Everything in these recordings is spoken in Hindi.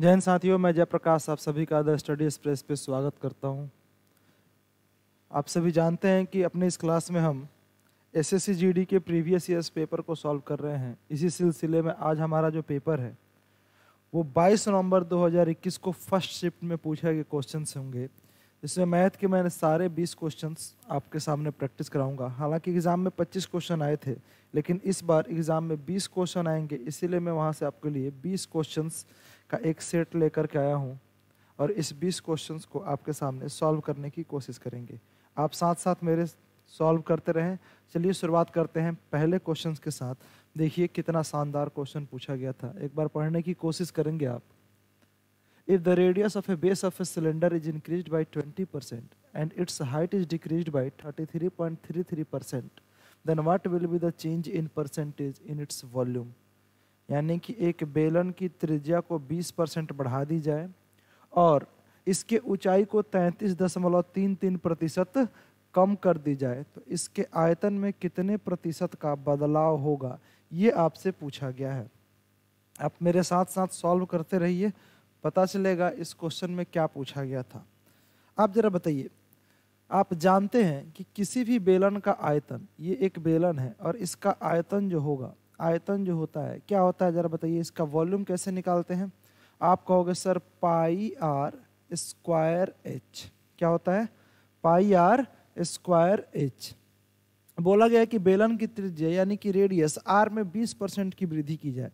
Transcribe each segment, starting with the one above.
जैन साथियों मैं जयप्रकाश आप सभी का द स्टडी एक्सप्रेस पे स्वागत करता हूँ आप सभी जानते हैं कि अपने इस क्लास में हम एस एस के प्रीवियस ईयर्स पेपर को सॉल्व कर रहे हैं इसी सिलसिले में आज हमारा जो पेपर है वो 22 नवंबर 2021 को फर्स्ट शिफ्ट में पूछे गए क्वेश्चन होंगे इसमें मैथ के मैंने सारे 20 क्वेश्चन आपके सामने प्रैक्टिस कराऊंगा हालांकि एग्ज़ाम में 25 क्वेश्चन आए थे लेकिन इस बार एग्ज़ाम में 20 क्वेश्चन आएंगे इसीलिए मैं वहाँ से आपके लिए 20 क्वेश्चंस का एक सेट लेकर के आया हूँ और इस 20 क्वेश्चंस को आपके सामने सॉल्व करने की कोशिश करेंगे आप साथ साथ मेरे सॉल्व करते रहें चलिए शुरुआत करते हैं पहले क्वेश्चन के साथ देखिए कितना शानदार क्वेश्चन पूछा गया था एक बार पढ़ने की कोशिश करेंगे आप if the radius of a base of a cylinder is increase by twenty percent and its height is decrease by thirty three point three three percent then what will be the change in percentage in its volume यानी कि एक बेलन की त्रिज्या को 20 परसेंट बढ़ा दी जाए और इसके ऊंचाई को तैंतीस दशमलव तीन तीन प्रतिशत कम कर दी जाए तो इसके आयतन में कितने प्रतिशत का बदलाव होगा ये आपसे पूछा गया है आप मेरे साथ साथ सॉल्व करते रहिए पता चलेगा इस क्वेश्चन में क्या पूछा गया था आप ज़रा बताइए आप जानते हैं कि किसी भी बेलन का आयतन ये एक बेलन है और इसका आयतन जो होगा आयतन जो होता है क्या होता है ज़रा बताइए इसका वॉल्यूम कैसे निकालते हैं आप कहोगे sir pi R square H क्या होता है पाई आर स्क्वायर एच बोला गया कि बेलन की त्रिज्या यानी कि रेडियस आर में 20 परसेंट की वृद्धि की जाए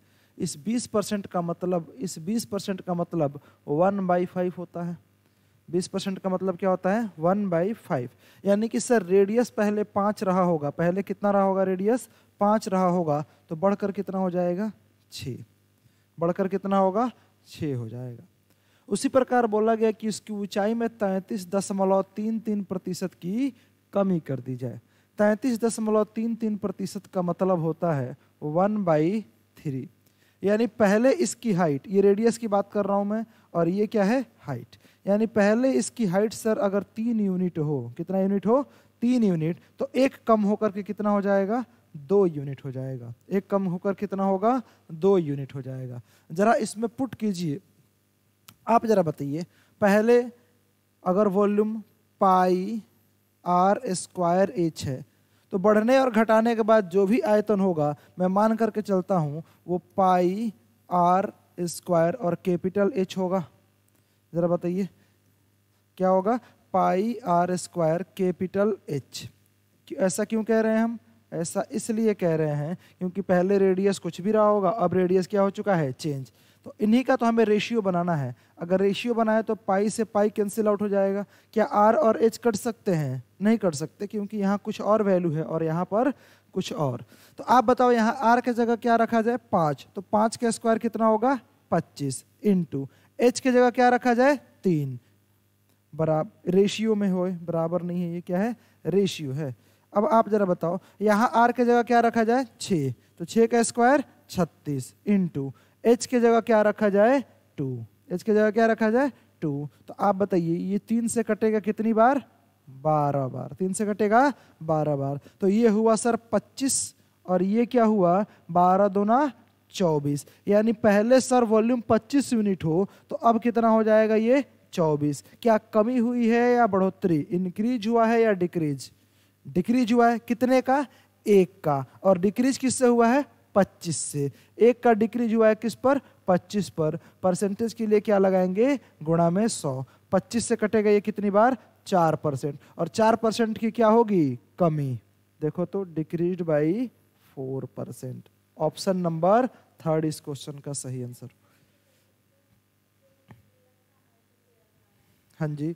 इस 20 परसेंट का मतलब इस 20 परसेंट का मतलब वन बाई फाइव होता है 20 परसेंट का मतलब क्या होता है वन बाई फाइव यानी कि सर रेडियस पहले पाँच रहा होगा पहले कितना रहा होगा रेडियस पाँच रहा होगा तो बढ़कर कितना हो जाएगा छ बढ़कर कितना होगा छ हो जाएगा उसी प्रकार बोला गया कि इसकी ऊंचाई में तैंतीस दशमलव तीन तीन प्रतिशत की कमी कर दी जाए तैंतीस दशमलव तीन तीन प्रतिशत का मतलब होता है वन बाई थ्री यानी पहले इसकी हाइट ये रेडियस की बात कर रहा हूँ मैं और ये क्या है हाइट यानी पहले इसकी हाइट सर अगर तीन यूनिट हो कितना यूनिट हो तीन यूनिट तो एक कम होकर के कितना हो जाएगा दो यूनिट हो जाएगा एक कम होकर कितना होगा दो यूनिट हो जाएगा ज़रा इसमें पुट कीजिए आप ज़रा बताइए पहले अगर volume pi R square H है तो बढ़ने और घटाने के बाद जो भी आयतन होगा मैं मान करके चलता हूँ वो पाई आर स्क्वायर और कैपिटल एच होगा ज़रा बताइए क्या होगा pi R square capital H ऐसा क्यों कह रहे हैं हम ऐसा इसलिए कह रहे हैं क्योंकि पहले रेडियस कुछ भी रहा होगा अब रेडियस क्या हो चुका है चेंज तो इन्हीं का तो हमें रेशियो बनाना है अगर रेशियो बनाए तो पाई से पाई कैंसिल आउट हो जाएगा क्या आर और एच कट सकते हैं नहीं कट सकते क्योंकि यहाँ कुछ और वैल्यू है और यहाँ पर कुछ और तो आप बताओ यहाँ आर के जगह क्या रखा जाए पाँच तो पाँच का स्क्वायर कितना होगा पच्चीस इंटू एच के जगह क्या रखा जाए तीन बराबर रेशियो में हो बराबर नहीं है ये क्या है रेशियो है अब आप जरा बताओ यहाँ आर के जगह क्या रखा जाए छः तो छः का स्क्वायर छत्तीस इंटू एच के जगह क्या रखा जाए टू एच के जगह क्या रखा जाए टू तो आप बताइए ये तीन से कटेगा कितनी बार बारह बार तीन से कटेगा बारह बार तो ये हुआ सर पच्चीस और ये क्या हुआ बारह दोना चौबीस यानी पहले सर वॉल्यूम पच्चीस यूनिट हो तो अब कितना हो जाएगा ये चौबीस क्या कमी हुई है या बढ़ोतरी इंक्रीज हुआ है या डिक्रीज डिक्रीज हुआ है कितने का एक का और डिक्रीज किससे हुआ है पच्चीस से एक का डिक्रीज हुआ है किस पर पच्चीस पर परसेंटेज के लिए क्या लगाएंगे गुणा में सौ पच्चीस से कटेगा ये कितनी बार चार परसेंट और चार परसेंट की क्या होगी कमी देखो तो decrease by four percent option number third इस क्वेश्चन का सही आंसर हाँ जी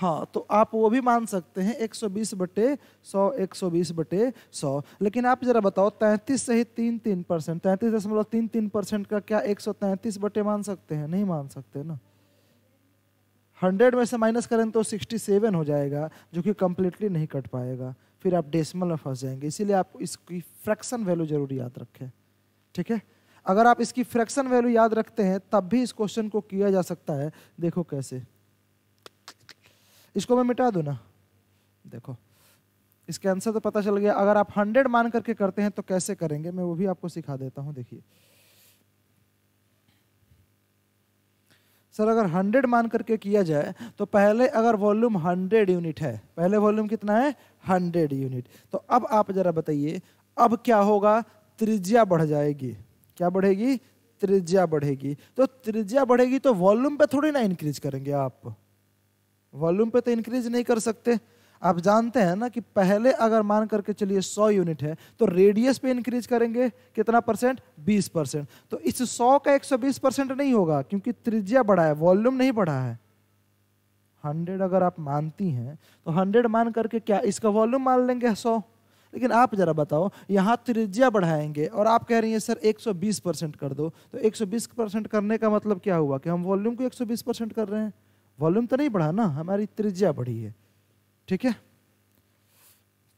हाँ तो आप वो भी मान सकते हैं 120 बटे 100 120 बटे 100 लेकिन आप जरा बताओ 33 से ही तीन तीन परसेंट तैंतीस दशमलव तीन तीन परसेंट का क्या 133 बटे मान सकते हैं नहीं मान सकते ना 100 में से माइनस करें तो 67 हो जाएगा जो कि कम्प्लीटली नहीं कट पाएगा फिर आप डेसिमल में फंस जाएंगे इसीलिए आप इसकी फ्रैक्शन वैल्यू जरूर याद रखें ठीक है अगर आप इसकी फ्रैक्शन वैल्यू याद रखते हैं तब भी इस क्वेश्चन को किया जा सकता है देखो कैसे इसको मैं मिटा दूँ ना देखो इसके आंसर तो पता चल गया अगर आप हंड्रेड मान करके करते हैं तो कैसे करेंगे मैं वो भी आपको सिखा देता हूँ देखिए सर अगर 100 मान करके किया जाए तो पहले अगर वॉल्यूम 100 यूनिट है पहले वॉल्यूम कितना है 100 यूनिट तो अब आप जरा बताइए अब क्या होगा त्रिज्या बढ़ जाएगी क्या बढ़ेगी त्रिज्या बढ़ेगी तो त्रिज्या बढ़ेगी तो वॉल्यूम पे थोड़ी ना इंक्रीज करेंगे आप वॉल्यूम पे तो इंक्रीज नहीं कर सकते आप जानते हैं ना कि पहले अगर मान करके चलिए 100 यूनिट है तो रेडियस पे इंक्रीज करेंगे कितना परसेंट 20 परसेंट तो इस 100 का 120 परसेंट नहीं होगा क्योंकि त्रिज्या बढ़ा है वॉल्यूम नहीं बढ़ा है 100 अगर आप मानती हैं तो 100 मान करके क्या इसका वॉल्यूम मान लेंगे 100 लेकिन आप जरा बताओ यहाँ त्रिज्या बढ़ाएंगे और आप कह रही हैं सर बीस परसेंट कर दो तो बीस परसेंट करने का मतलब क्या हुआ कि हम वॉल्यूम को बीस परसेंट कर रहे हैं वॉल्यूम तो नहीं बढ़ा ना हमारी त्रिज्या बढ़ी है ठीक है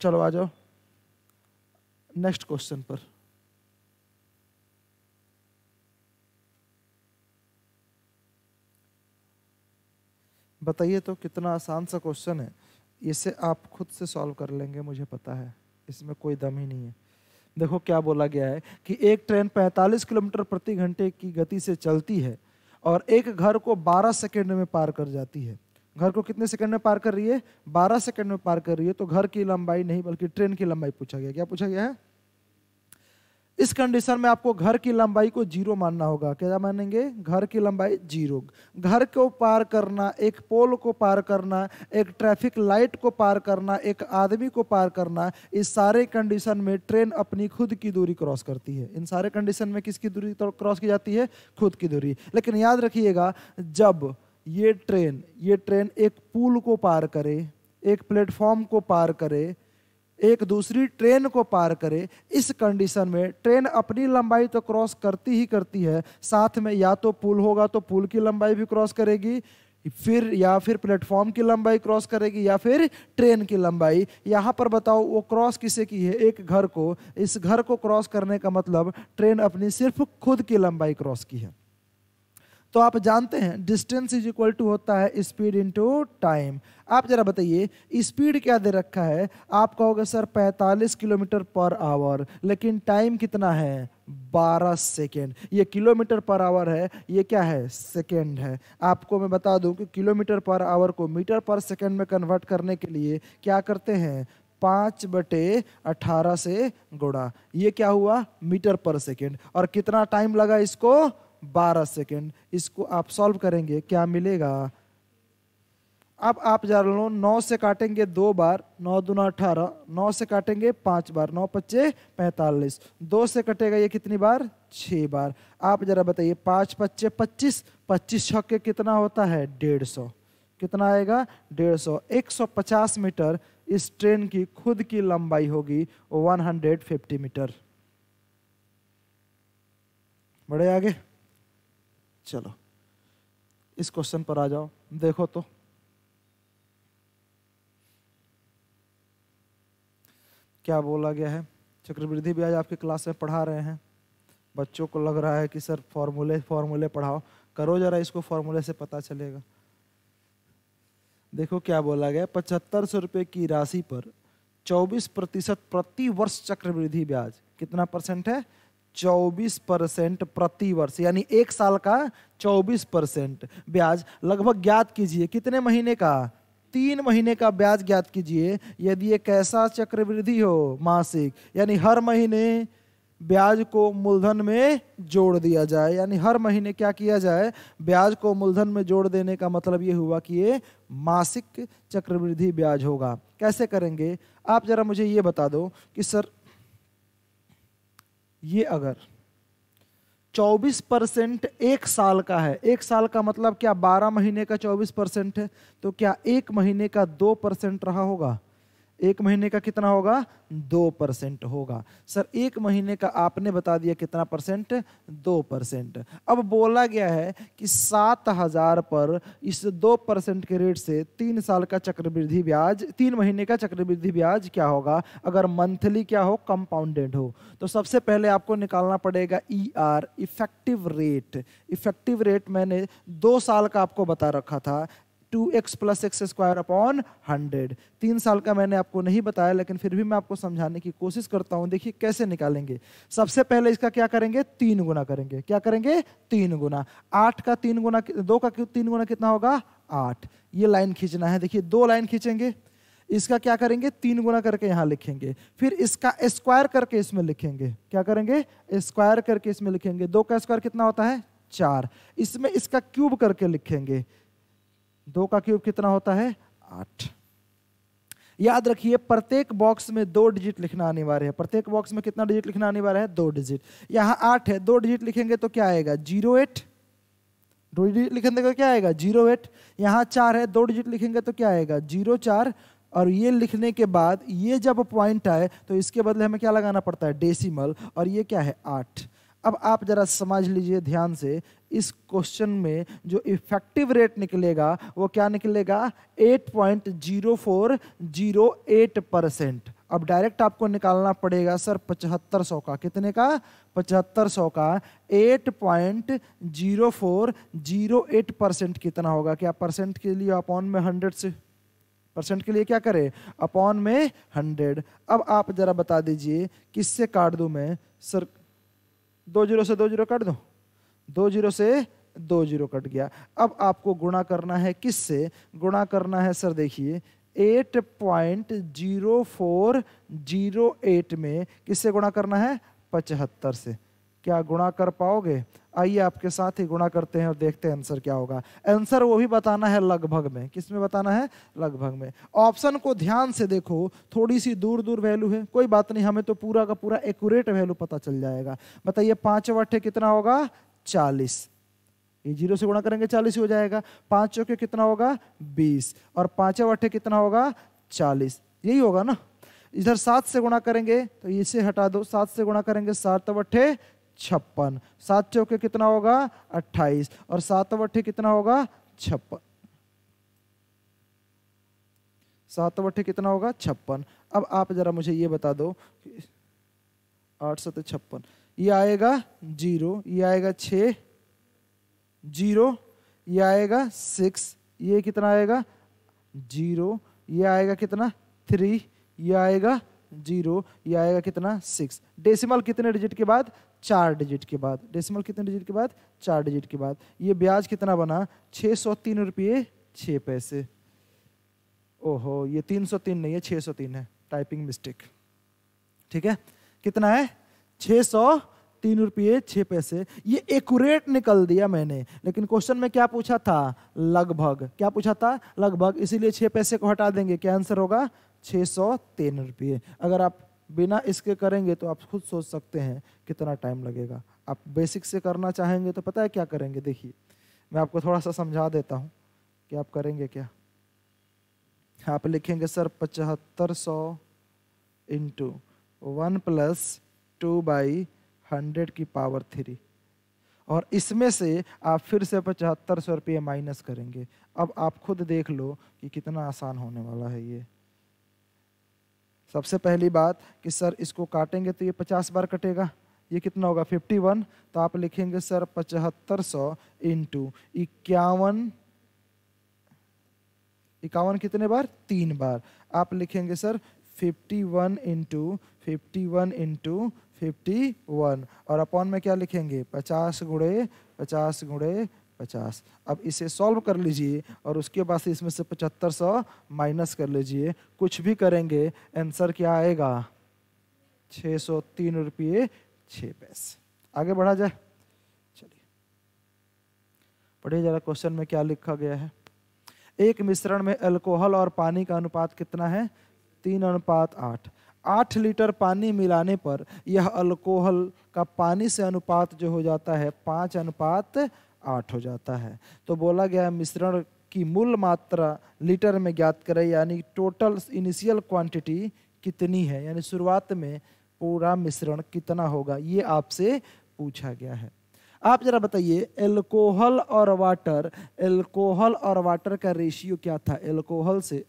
चलो आ जाओ नेक्स्ट क्वेश्चन पर बताइए तो कितना आसान सा क्वेश्चन है इसे आप खुद से सॉल्व कर लेंगे मुझे पता है इसमें कोई दम ही नहीं है देखो क्या बोला गया है कि एक ट्रेन 45 किलोमीटर प्रति घंटे की गति से चलती है और एक घर को 12 सेकंड में पार कर जाती है घर को कितने सेकंड में पार कर रही है 12 सेकंड में पार कर रही है तो घर की लंबाई नहीं बल्कि ट्रेन की लंबाई पूछा गया क्या पूछा गया है इस कंडीशन में आपको घर की लंबाई को जीरो मानना होगा क्या मानेंगे घर की लंबाई जीरो घर को पार करना एक पोल को पार करना एक ट्रैफिक लाइट को पार करना एक आदमी को पार करना इस सारे कंडीशन में ट्रेन अपनी खुद की दूरी क्रॉस करती है इन सारे कंडीशन में किसकी दूरी क्रॉस तो की जाती है खुद की दूरी लेकिन याद रखिएगा जब ये ट्रेन ये ट्रेन एक पुल को पार करे एक प्लेटफॉर्म को पार करे एक दूसरी ट्रेन को पार करे इस कंडीशन में ट्रेन अपनी लंबाई तो क्रॉस करती ही करती है साथ में या तो पुल होगा तो पुल की लंबाई भी क्रॉस करेगी फिर या फिर प्लेटफॉर्म की लंबाई क्रॉस करेगी या फिर ट्रेन की लंबाई यहाँ पर बताओ वो क्रॉस किसे की है एक घर को इस घर को क्रॉस करने का मतलब ट्रेन अपनी सिर्फ खुद की लंबाई क्रॉस की है तो आप जानते हैं डिस्टेंस इज इक्वल टू होता है स्पीड टू टाइम आप जरा बताइए स्पीड क्या दे रखा है आप कहोगे सर 45 किलोमीटर पर आवर लेकिन टाइम कितना है 12 सेकेंड ये किलोमीटर पर आवर है ये क्या है सेकेंड है आपको मैं बता दूं कि किलोमीटर पर आवर को मीटर पर सेकेंड में कन्वर्ट करने के लिए क्या करते हैं पाँच बटे अठारह से गुणा ये क्या हुआ मीटर पर सेकेंड और कितना टाइम लगा इसको बारह सेकेंड इसको आप सॉल्व करेंगे क्या मिलेगा अब आप जान लो नौ से काटेंगे दो बार नौ दुना अठारह नौ से काटेंगे पाँच बार नौ पच्चे पैंतालीस दो से कटेगा ये कितनी बार छः बार आप जरा बताइए पाँच पच्चे पच्चीस पच्चीस छक्के कितना होता है डेढ़ सौ कितना आएगा डेढ़ सौ एक सौ पचास मीटर इस ट्रेन की खुद की लंबाई होगी वन हंड्रेड फिफ्टी मीटर बड़े आगे चलो इस क्वेश्चन पर आ जाओ देखो तो क्या बोला गया है चक्रवृद्धि भी आज क्लास में पढ़ा रहे हैं बच्चों को लग रहा है कि सर फॉर्मूले फॉर्मूले पढ़ाओ करो जरा इसको फॉर्मूले से पता चलेगा देखो क्या बोला गया पचहत्तर सौ रुपये की राशि पर चौबीस प्रतिशत प्रति वर्ष चक्रवृद्धि ब्याज कितना परसेंट है चौबीस परसेंट प्रति वर्ष यानी एक साल का चौबीस परसेंट ब्याज लगभग ज्ञात कीजिए कितने महीने का तीन महीने का ब्याज ज्ञात कीजिए यदि ये कैसा चक्रवृद्धि हो मासिक यानी हर महीने ब्याज को मूलधन में जोड़ दिया जाए यानी हर महीने क्या किया जाए ब्याज को मूलधन में जोड़ देने का मतलब ये हुआ कि ये मासिक चक्रवृद्धि ब्याज होगा कैसे करेंगे आप जरा मुझे ये बता दो कि सर ये अगर 24 परसेंट एक साल का है एक साल का मतलब क्या 12 महीने का 24 परसेंट है तो क्या एक महीने का दो परसेंट रहा होगा एक महीने का कितना होगा दो परसेंट होगा सर एक महीने का आपने बता दिया कितना परसेंट दो परसेंट अब बोला गया है कि सात हजार पर इस दो परसेंट के रेट से तीन साल का चक्रवृद्धि ब्याज तीन महीने का चक्रवृद्धि ब्याज क्या होगा अगर मंथली क्या हो कंपाउंडेड हो तो सबसे पहले आपको निकालना पड़ेगा E R effective rate effective rate मैंने दो साल का आपको बता रखा था two X plus X square upon hundred तीन साल का मैंने आपको नहीं बताया लेकिन फिर भी मैं आपको समझाने की कोशिश करता हूँ देखिए कैसे निकालेंगे सबसे पहले इसका क्या करेंगे तीन गुना करेंगे क्या करेंगे तीन गुना आठ का तीन गुना दो का तीन गुना कितना होगा आठ ये लाइन खींचना है देखिए दो लाइन खींचेंगे इसका क्या करेंगे तीन गुना करके यहाँ लिखेंगे फिर इसका स्क्वायर करके इसमें लिखेंगे क्या करेंगे स्क्वायर करके इसमें लिखेंगे दो का स्क्वायर कितना होता है चार इसमें इसका क्यूब करके लिखेंगे दो का क्यूब कितना होता है आठ याद रखिए प्रत्येक बॉक्स में दो डिजिट लिखना अनिवार्य है प्रत्येक बॉक्स में कितना डिजिट लिखना अनिवार्य है दो डिजिट यहां आठ है दो डिजिट लिखेंगे तो क्या आएगा जीरो एट दो डिजिट लिखेंगे तो क्या आएगा जीरो एट यहां चार है दो डिजिट लिखेंगे तो क्या आएगा जीरो चार और ये लिखने के बाद ये जब पॉइंट आए तो इसके बदले हमें क्या लगाना पड़ता है डेसीमल और ये क्या है आठ अब आप जरा समझ लीजिए ध्यान से इस क्वेश्चन में जो इफेक्टिव रेट निकलेगा वो क्या निकलेगा 8.0408 परसेंट अब डायरेक्ट आपको निकालना पड़ेगा सर पचहत्तर सौ का कितने का पचहत्तर सौ का 8.0408 परसेंट कितना होगा क्या परसेंट के लिए अपॉन में हंड्रेड से परसेंट के लिए क्या करें अपॉन में हंड्रेड अब आप जरा बता दीजिए किससे काट दूं मैं सर दो जीरो से दो जीरो कट दो दो जीरो से दो जीरो कट गया अब आपको गुणा करना है किससे गुणा करना है सर देखिए eight point zero four zero eight में किससे गुणा करना है पचहत्तर से क्या गुणा कर पाओगे आइए आपके साथ ही गुणा करते हैं और देखते हैं आंसर क्या होगा आंसर वो भी बताना है लगभग में किस में बताना है लगभग में ऑप्शन को ध्यान से देखो थोड़ी सी दूर दूर वैल्यू है कोई बात नहीं हमें तो पूरा का पूरा एक्यूरेट वैल्यू पता चल जाएगा बताइए पांच वट्ठे कितना होगा चालीस ये जीरो से गुणा करेंगे चालीस हो जाएगा पांच चौके कितना होगा बीस और पाँचों अट्ठे कितना होगा चालीस यही होगा ना इधर सात से गुणा करेंगे तो इसे हटा दो सात से गुणा करेंगे सात अट्ठे छप्पन सात चौके कितना होगा अट्ठाईस और सात अवठे कितना होगा छप्पन सात अवठे कितना होगा छप्पन अब आप जरा मुझे ये बता दो आठ सौ छप्पन ये आएगा जीरो ये आएगा छ जीरो ये आएगा सिक्स ये कितना आएगा जीरो ये आएगा कितना थ्री ये आएगा जीरो ये आएगा कितना सिक्स डेसिमल कितने डिजिट के बाद चार डिजिट के बाद डेसिमल कितने डिजिट के बाद चार डिजिट के बाद ये ब्याज कितना बना छः सौ तीन रुपये छः पैसे ओहो ये तीन सौ तीन नहीं है छः सौ तीन है टाइपिंग मिस्टेक ठीक है कितना है छः सौ तीन रुपये छः पैसे ये एकूरेट निकल दिया मैंने लेकिन क्वेश्चन में क्या पूछा था लगभग क्या पूछा था लगभग इसीलिए छः पैसे को हटा देंगे क्या आंसर होगा छः सौ तीन रुपये अगर आप बिना इसके करेंगे तो आप खुद सोच सकते हैं कितना टाइम लगेगा आप बेसिक से करना चाहेंगे तो पता है क्या करेंगे देखिए मैं आपको थोड़ा सा समझा देता हूँ कि आप करेंगे क्या आप लिखेंगे सर पचहत्तर सौ into one plus two by hundred की पावर थ्री और इसमें से आप फिर से पचहत्तर सौ रुपये माइनस करेंगे अब आप खुद देख लो कि कितना आसान होने वाला है ये सबसे पहली बात कि सर इसको काटेंगे तो ये पचास बार कटेगा ये कितना होगा फिफ्टी वन तो आप लिखेंगे सर पचहत्तर सौ इंटू इक्यावन इक्यावन कितने बार तीन बार आप लिखेंगे sir fifty one into fifty one into fifty one और अपॉन में क्या लिखेंगे पचास गुड़े पचास गुड़े पचास अब इसे सॉल्व कर लीजिए और उसके बाद से इसमें से पचहत्तर सौ माइनस कर लीजिए कुछ भी करेंगे आंसर क्या आएगा छः सौ तीन रुपये छः पैसे आगे बढ़ा जाए चलिए पढ़िए जरा क्वेश्चन में क्या लिखा गया है एक मिश्रण में अल्कोहल और पानी का अनुपात कितना है तीन अनुपात आठ आठ लीटर पानी मिलाने पर यह अल्कोहल का पानी से अनुपात जो हो जाता है पाँच अनुपात आठ हो जाता है तो बोला गया है मिश्रण की मूल मात्रा लीटर में ज्ञात करें यानी टोटल इनिशियल क्वांटिटी कितनी है यानी शुरुआत में पूरा मिश्रण कितना होगा ये आपसे पूछा गया है आप जरा बताइए एल्कोहल और वाटर एल्कोहल और वाटर का रेशियो क्या था एल्कोहल से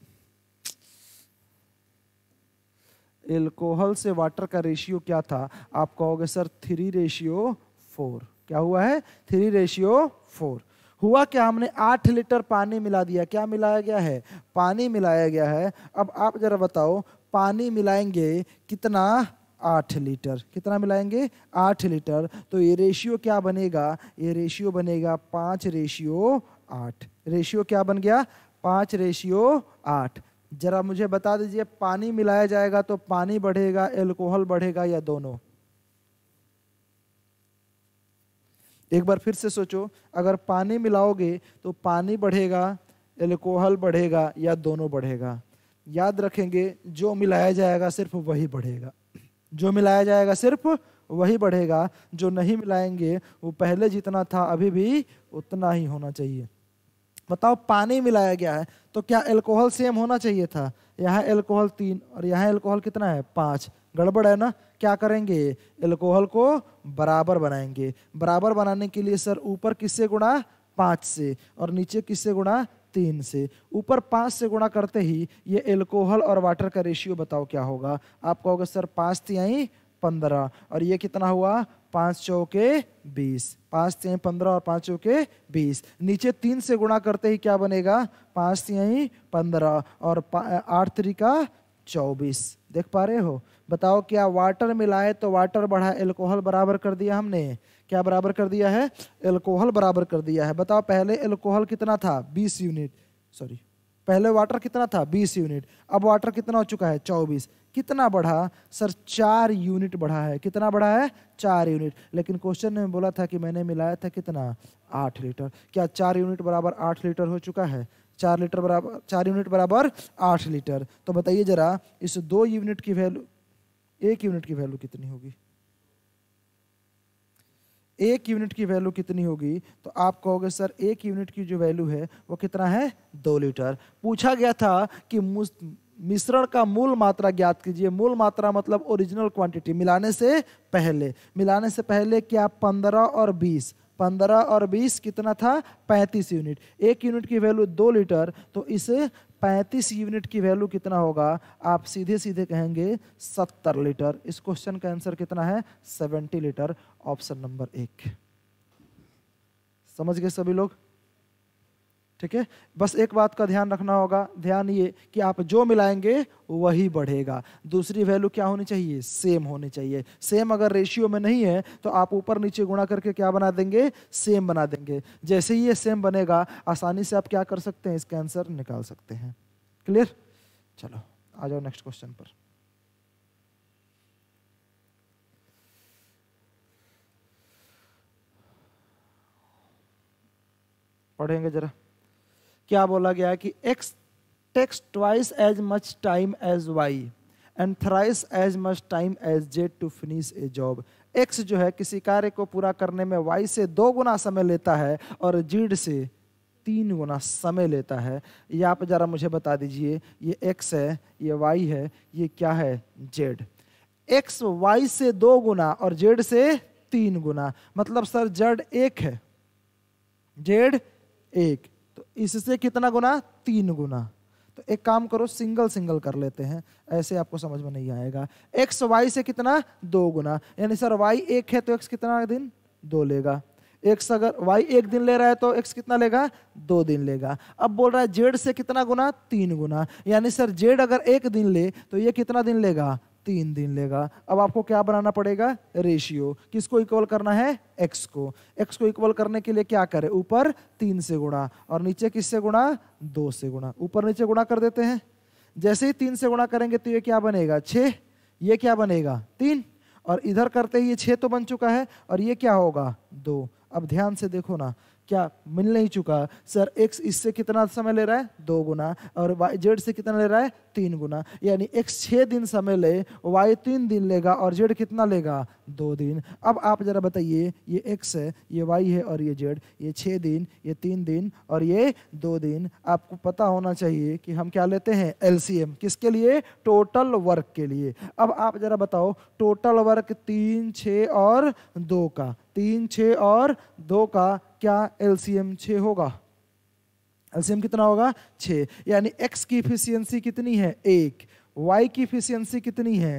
एल्कोहल से वाटर का रेशियो क्या था आप कहोगे सर थ्री रेशियो फोर क्या हुआ है थ्री रेशियो फोर हुआ क्या हमने आठ लीटर पानी मिला दिया क्या मिलाया गया है पानी मिलाया गया है अब आप जरा बताओ पानी मिलाएंगे कितना आठ लीटर कितना मिलाएंगे आठ लीटर तो ये रेशियो क्या बनेगा ये रेशियो बनेगा पाँच रेशियो आठ रेशियो क्या बन गया पाँच रेशियो आठ जरा मुझे बता दीजिए पानी मिलाया जाएगा तो पानी बढ़ेगा एल्कोहल बढ़ेगा या दोनों एक बार फिर से सोचो अगर पानी मिलाओगे तो पानी बढ़ेगा एल्कोहल बढ़ेगा या दोनों बढ़ेगा याद रखेंगे जो मिलाया जाएगा सिर्फ वही बढ़ेगा जो मिलाया जाएगा सिर्फ वही बढ़ेगा जो नहीं मिलाएंगे वो पहले जितना था अभी भी उतना ही होना चाहिए बताओ पानी मिलाया गया है तो क्या एल्कोहल सेम होना चाहिए था यहाँ एल्कोहल तीन और यहाँ एल्कोहल कितना है पाँच गड़बड़ है ना क्या करेंगे एल्कोहल को बराबर बनाएंगे बराबर बनाने के लिए सर ऊपर किससे गुणा पाँच से और नीचे किससे गुणा तीन से ऊपर पाँच से गुणा करते ही ये एल्कोहल और वाटर का रेशियो बताओ क्या होगा आप कहोगे सर पाँच तिहाई पंद्रह और ये कितना हुआ पाँच चौके बीस पाँच तिहाई पंद्रह और पाँच चौके बीस नीचे तीन से गुणा करते ही क्या बनेगा पाँच तिहाई पंद्रह और आठ तरीका चौबीस देख पा रहे हो बताओ क्या वाटर मिलाए तो वाटर बढ़ा एल्कोहल बराबर कर दिया हमने क्या बराबर कर दिया है एल्कोहल बराबर कर दिया है बताओ पहले एल्कोहल कितना था बीस यूनिट सॉरी पहले वाटर कितना था बीस यूनिट अब वाटर कितना हो चुका है चौबीस कितना बढ़ा सर चार यूनिट बढ़ा है कितना बढ़ा है चार यूनिट लेकिन क्वेश्चन में बोला था कि मैंने मिलाया था कितना आठ लीटर क्या चार यूनिट बराबर आठ लीटर हो चुका है चार लीटर बराबर चार यूनिट बराबर आठ लीटर तो बताइए जरा इस दो यूनिट की वैल्यू एक यूनिट की वैल्यू कितनी होगी एक यूनिट की वैल्यू कितनी होगी तो आप कहोगे सर एक यूनिट की जो वैल्यू है वो कितना है दो लीटर पूछा गया था कि मिश्रण का मूल मात्रा ज्ञात कीजिए मूल मात्रा मतलब ओरिजिनल क्वांटिटी मिलाने से पहले मिलाने से पहले क्या पंद्रह और बीस पंद्रह और बीस कितना था पैंतीस यूनिट एक यूनिट की वैल्यू दो लीटर तो इसे पैंतीस यूनिट की वैल्यू कितना होगा आप सीधे सीधे कहेंगे सत्तर लीटर इस क्वेश्चन का आंसर कितना है सेवेंटी लीटर ऑप्शन नंबर एक समझ गए सभी लोग ठीक है बस एक बात का ध्यान रखना होगा ध्यान ये कि आप जो मिलाएंगे वही बढ़ेगा दूसरी वैल्यू क्या होनी चाहिए सेम होनी चाहिए सेम अगर रेशियो में नहीं है तो आप ऊपर नीचे गुणा करके क्या बना देंगे सेम बना देंगे जैसे ही ये सेम बनेगा आसानी से आप क्या कर सकते हैं इसका आंसर निकाल सकते हैं क्लियर चलो आ जाओ नेक्स्ट क्वेश्चन पर पढ़ेंगे जरा क्या बोला गया है कि X takes twice as much time as Y and thrice as much time as Z to finish a job X जो है किसी कार्य को पूरा करने में वाई से दो गुना समय लेता है और जीड से तीन गुना समय लेता है ये आप ज़रा मुझे बता दीजिए ये एक्स है ये वाई है ये क्या है जेड एक्स वाई से दो गुना और जेड से तीन गुना मतलब सर जेड एक है जेड एक इससे कितना गुना तीन गुना तो एक काम करो सिंगल सिंगल कर लेते हैं ऐसे आपको समझ में नहीं आएगा एक्स वाई से कितना दो गुना यानी सर वाई एक है तो एक्स कितना दिन दो लेगा एक्स अगर वाई एक दिन ले रहा है तो एक्स कितना लेगा दो दिन लेगा अब बोल रहा है जेड से कितना गुना तीन गुना यानी सर जेड अगर एक दिन ले तो ये कितना दिन लेगा तीन दिन लेगा अब आपको क्या बनाना पड़ेगा रेशियो किसको इक्वल करना है एक्स को एक्स को इक्वल करने के लिए क्या करें ऊपर तीन से गुणा और नीचे किससे गुणा दो से गुणा ऊपर नीचे गुणा कर देते हैं जैसे ही तीन से गुणा करेंगे तो ये क्या बनेगा छः ये क्या बनेगा तीन और इधर करते ही ये छः तो बन चुका है और ये क्या होगा दो अब ध्यान से देखो ना क्या मिल नहीं चुका सर एक्स इससे कितना समय ले रहा है दो गुना और वाई जेड से कितना ले रहा है तीन गुना यानी एक्स छः दिन समय ले वाई तीन दिन लेगा और जेड कितना लेगा दो दिन अब आप ज़रा बताइए ये एक्स है ये वाई है और ये जेड ये छः दिन ये तीन दिन और ये दो दिन आपको पता होना चाहिए कि हम क्या लेते हैं एल किसके लिए टोटल वर्क के लिए अब आप ज़रा बताओ टोटल वर्क तीन छः और दो का तीन छः और दो का क्या एलसीएम छ होगा एलसीएम कितना होगा छ यानी एक्स की इफिशियंसी कितनी है एक वाई की इफिशियंसी कितनी है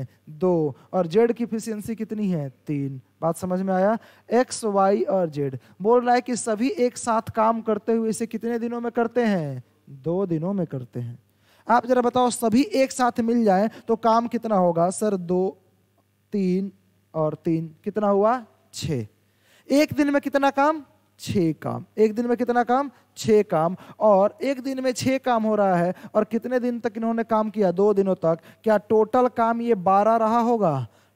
दो और जेड की इफिशियंसी कितनी है तीन बात समझ में आया एक्स वाई और जेड बोल रहा है कि सभी एक साथ काम करते हुए इसे कितने दिनों में करते हैं दो दिनों में करते हैं आप जरा बताओ सभी एक साथ मिल जाए तो काम कितना होगा सर दो तीन और तीन कितना हुआ छ एक दिन में कितना काम छः काम एक दिन में कितना काम छः काम और एक दिन में छः काम हो रहा है और कितने दिन तक इन्होंने काम किया दो दिनों तक क्या टोटल काम ये बारह रहा होगा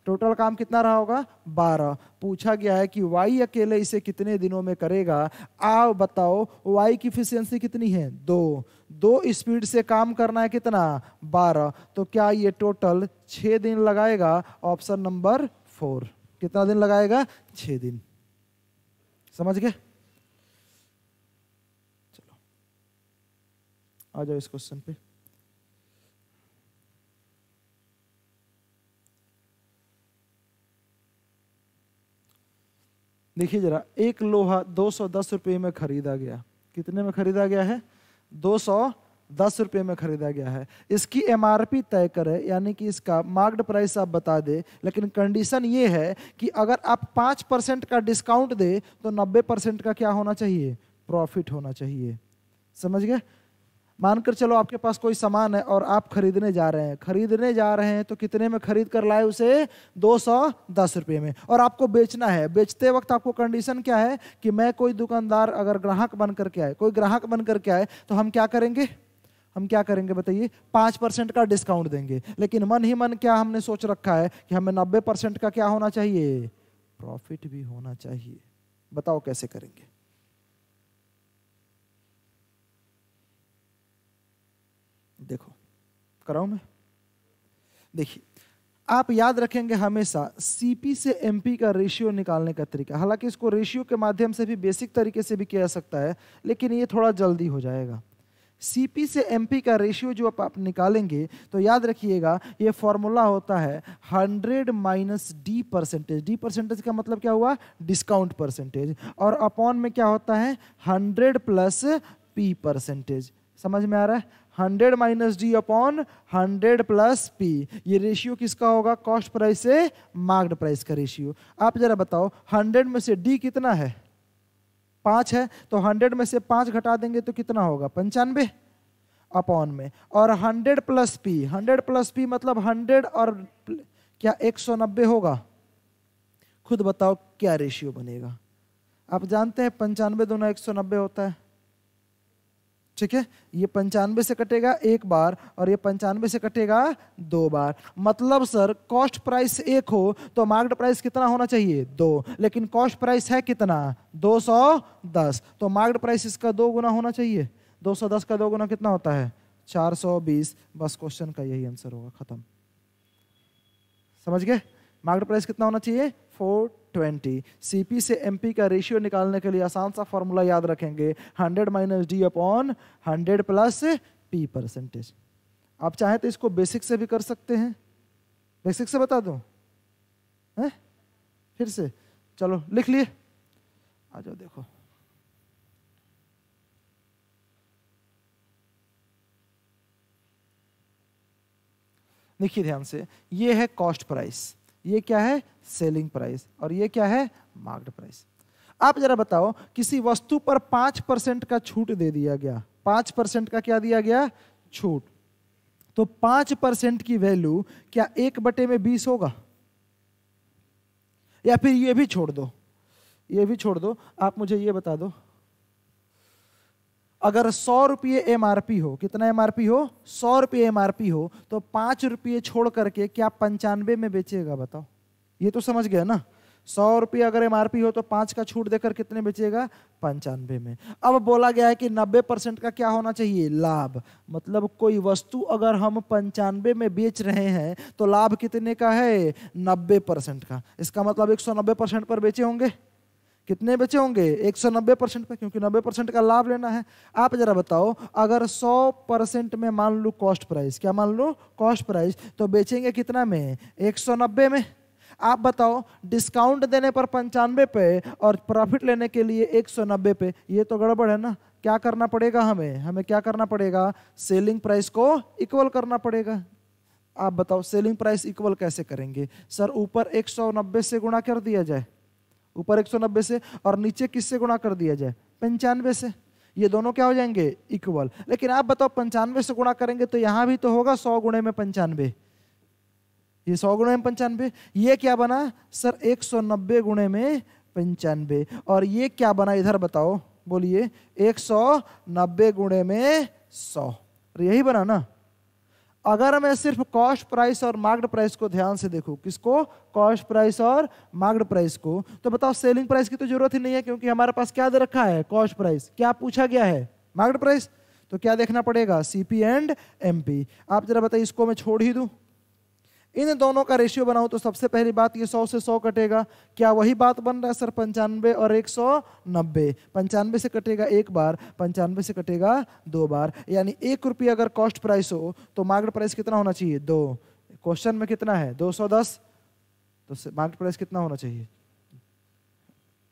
टोटल काम कितना रहा होगा बारह पूछा गया है कि वाई अकेले इसे कितने दिनों में करेगा आओ बताओ वाई की इफिशियंसी कितनी है दो दो स्पीड से काम करना है कितना बारह तो क्या ये टोटल छः दिन लगाएगा ऑप्शन नंबर फोर कितना दिन लगाएगा छः दिन समझ गए आ जाओ इस क्वेश्चन पे देखिए जरा एक लोहा दो सौ दस रुपये में खरीदा गया कितने में खरीदा गया है दो सौ दस रुपये में खरीदा गया है इसकी एमआरपी तय करें यानी कि इसका मार्क्ड प्राइस आप बता दे लेकिन कंडीशन ये है कि अगर आप पाँच परसेंट का डिस्काउंट दे तो नब्बे परसेंट का क्या होना चाहिए प्रॉफिट होना चाहिए समझ गए मानकर चलो आपके पास कोई सामान है और आप खरीदने जा रहे हैं खरीदने जा रहे हैं तो कितने में खरीद कर लाए उसे दो सौ दस रुपये में और आपको बेचना है बेचते वक्त आपको कंडीशन क्या है कि मैं कोई दुकानदार अगर ग्राहक बन करके आए कोई ग्राहक बन करके आए तो हम क्या करेंगे हम क्या करेंगे बताइए पाँच परसेंट का डिस्काउंट देंगे लेकिन मन ही मन क्या हमने सोच रखा है कि हमें नब्बे परसेंट का क्या होना चाहिए प्रॉफिट भी होना चाहिए बताओ कैसे करेंगे देखो कराऊ मैं देखिए आप याद रखेंगे हमेशा सीपी से एमपी का रेशियो निकालने का तरीका हालांकि इसको रेशियो के माध्यम से भी बेसिक तरीके से भी किया जा सकता है लेकिन ये थोड़ा जल्दी हो जाएगा सीपी से एमपी का रेशियो जो आप, आप निकालेंगे तो याद रखिएगा ये फॉर्मूला होता है 100 minus D percentage D percentage का मतलब क्या हुआ डिस्काउंट परसेंटेज और अपॉन में क्या होता है हंड्रेड प्लस पी परसेंटेज समझ में आ रहा है hundred minus D upon hundred plus P ये रेशियो किसका होगा कॉस्ट प्राइस से मार्क्ड प्राइस का रेशियो आप जरा बताओ हंड्रेड में से डी कितना है पाँच है तो हंड्रेड में से पाँच घटा देंगे तो कितना होगा पंचानवे अपॉन में और hundred plus P hundred plus P मतलब हंड्रेड और क्या एक सौ नब्बे होगा खुद बताओ क्या रेशियो बनेगा आप जानते हैं पंचानवे दोनों एक सौ नब्बे होता है ठीक है ये पंचानवे से कटेगा एक बार और ये पंचानवे से कटेगा दो बार मतलब सर कॉस्ट प्राइस एक हो तो मार्केट प्राइस कितना होना चाहिए दो लेकिन कॉस्ट प्राइस है कितना दो सौ दस तो मार्केट प्राइस इसका दो गुना होना चाहिए दो सौ दस का दो गुना कितना होता है चार सौ बीस बस क्वेश्चन का यही आंसर होगा खत्म समझ गए मार्केट प्राइस कितना होना चाहिए फोर ट्वेंटी सीपी से एम पी का रेशियो निकालने के लिए आसान सा फॉर्मूला याद रखेंगे hundred minus D upon hundred plus P percentage आप चाहें तो इसको बेसिक से भी कर सकते हैं बेसिक से बता दूँ फिर से चलो लिख लिए आ जाओ देखो देखिए ध्यान से ये है कॉस्ट प्राइस ये क्या है सेलिंग प्राइस और ये क्या है मार्क्ड प्राइस आप जरा बताओ किसी वस्तु पर पांच परसेंट का छूट दे दिया गया पांच परसेंट का क्या दिया गया छूट तो पांच परसेंट की वैल्यू क्या एक बटे में बीस होगा या फिर ये भी छोड़ दो ये भी छोड़ दो आप मुझे ये बता दो अगर सौ रुपये एम हो कितना एम हो सौ रुपये एम हो तो पांच रुपये छोड़ करके क्या पंचानवे में बेचेगा बताओ ये तो समझ गया ना सौ रुपये अगर एम हो तो पाँच का छूट देकर कितने बेचेगा पंचानवे में अब बोला गया है कि नब्बे परसेंट का क्या होना चाहिए लाभ मतलब कोई वस्तु अगर हम पंचानवे में बेच रहे हैं तो लाभ कितने का है नब्बे परसेंट का इसका मतलब एक सौ नब्बे परसेंट पर बेचे होंगे कितने बेचे होंगे एक सौ नब्बे परसेंट पर क्योंकि नब्बे परसेंट का लाभ लेना है आप जरा बताओ अगर सौ परसेंट में मान लो कॉस्ट प्राइस क्या मान लो कॉस्ट प्राइस तो बेचेंगे कितना में एक सौ नब्बे में आप बताओ डिस्काउंट देने पर पंचानवे पे और प्रॉफिट लेने के लिए एक सौ नब्बे पे ये तो गड़बड़ है ना क्या करना पड़ेगा हमें हमें क्या करना पड़ेगा सेलिंग प्राइस को इक्वल करना पड़ेगा आप बताओ सेलिंग प्राइस इक्वल कैसे करेंगे सर ऊपर नब्बे से गुणा कर दिया जाए ऊपर नब्बे से और नीचे किससे गुणा कर दिया जाए पंचानवे से ये दोनों क्या हो जाएंगे इक्वल लेकिन आप बताओ पंचानवे से गुणा करेंगे तो यहाँ भी तो होगा सौ गुणे में पंचानवे ये सौ गुणे में पंचानवे ये क्या बना सर एक सौ नब्बे गुणे में पंचानवे और ये क्या बना इधर बताओ बोलिए एक सौ नब्बे गुणे में सौ यही बना ना अगर मैं सिर्फ कॉस्ट प्राइस और मार्क्ड प्राइस को ध्यान से देखूं किसको कॉस्ट प्राइस और मार्क्ड प्राइस को तो बताओ सेलिंग प्राइस की तो जरूरत ही नहीं है क्योंकि हमारे पास क्या दे रखा है कॉस्ट प्राइस क्या पूछा गया है मार्क्ड प्राइस तो क्या देखना पड़ेगा सीपी एंड एमपी आप जरा बताइए इसको मैं छोड़ ही दूं इन दोनों का रेशियो बनाऊं तो सबसे पहली बात ये सौ से सौ कटेगा क्या वही बात बन रहा है सर पंचानवे और एक सौ नब्बे पंचानवे से कटेगा एक बार पंचानवे से कटेगा दो बार यानी एक रुपये अगर कॉस्ट प्राइस हो तो मार्केट प्राइस कितना होना चाहिए दो क्वेश्चन में कितना है दो सौ दस तो मार्केट प्राइस कितना होना चाहिए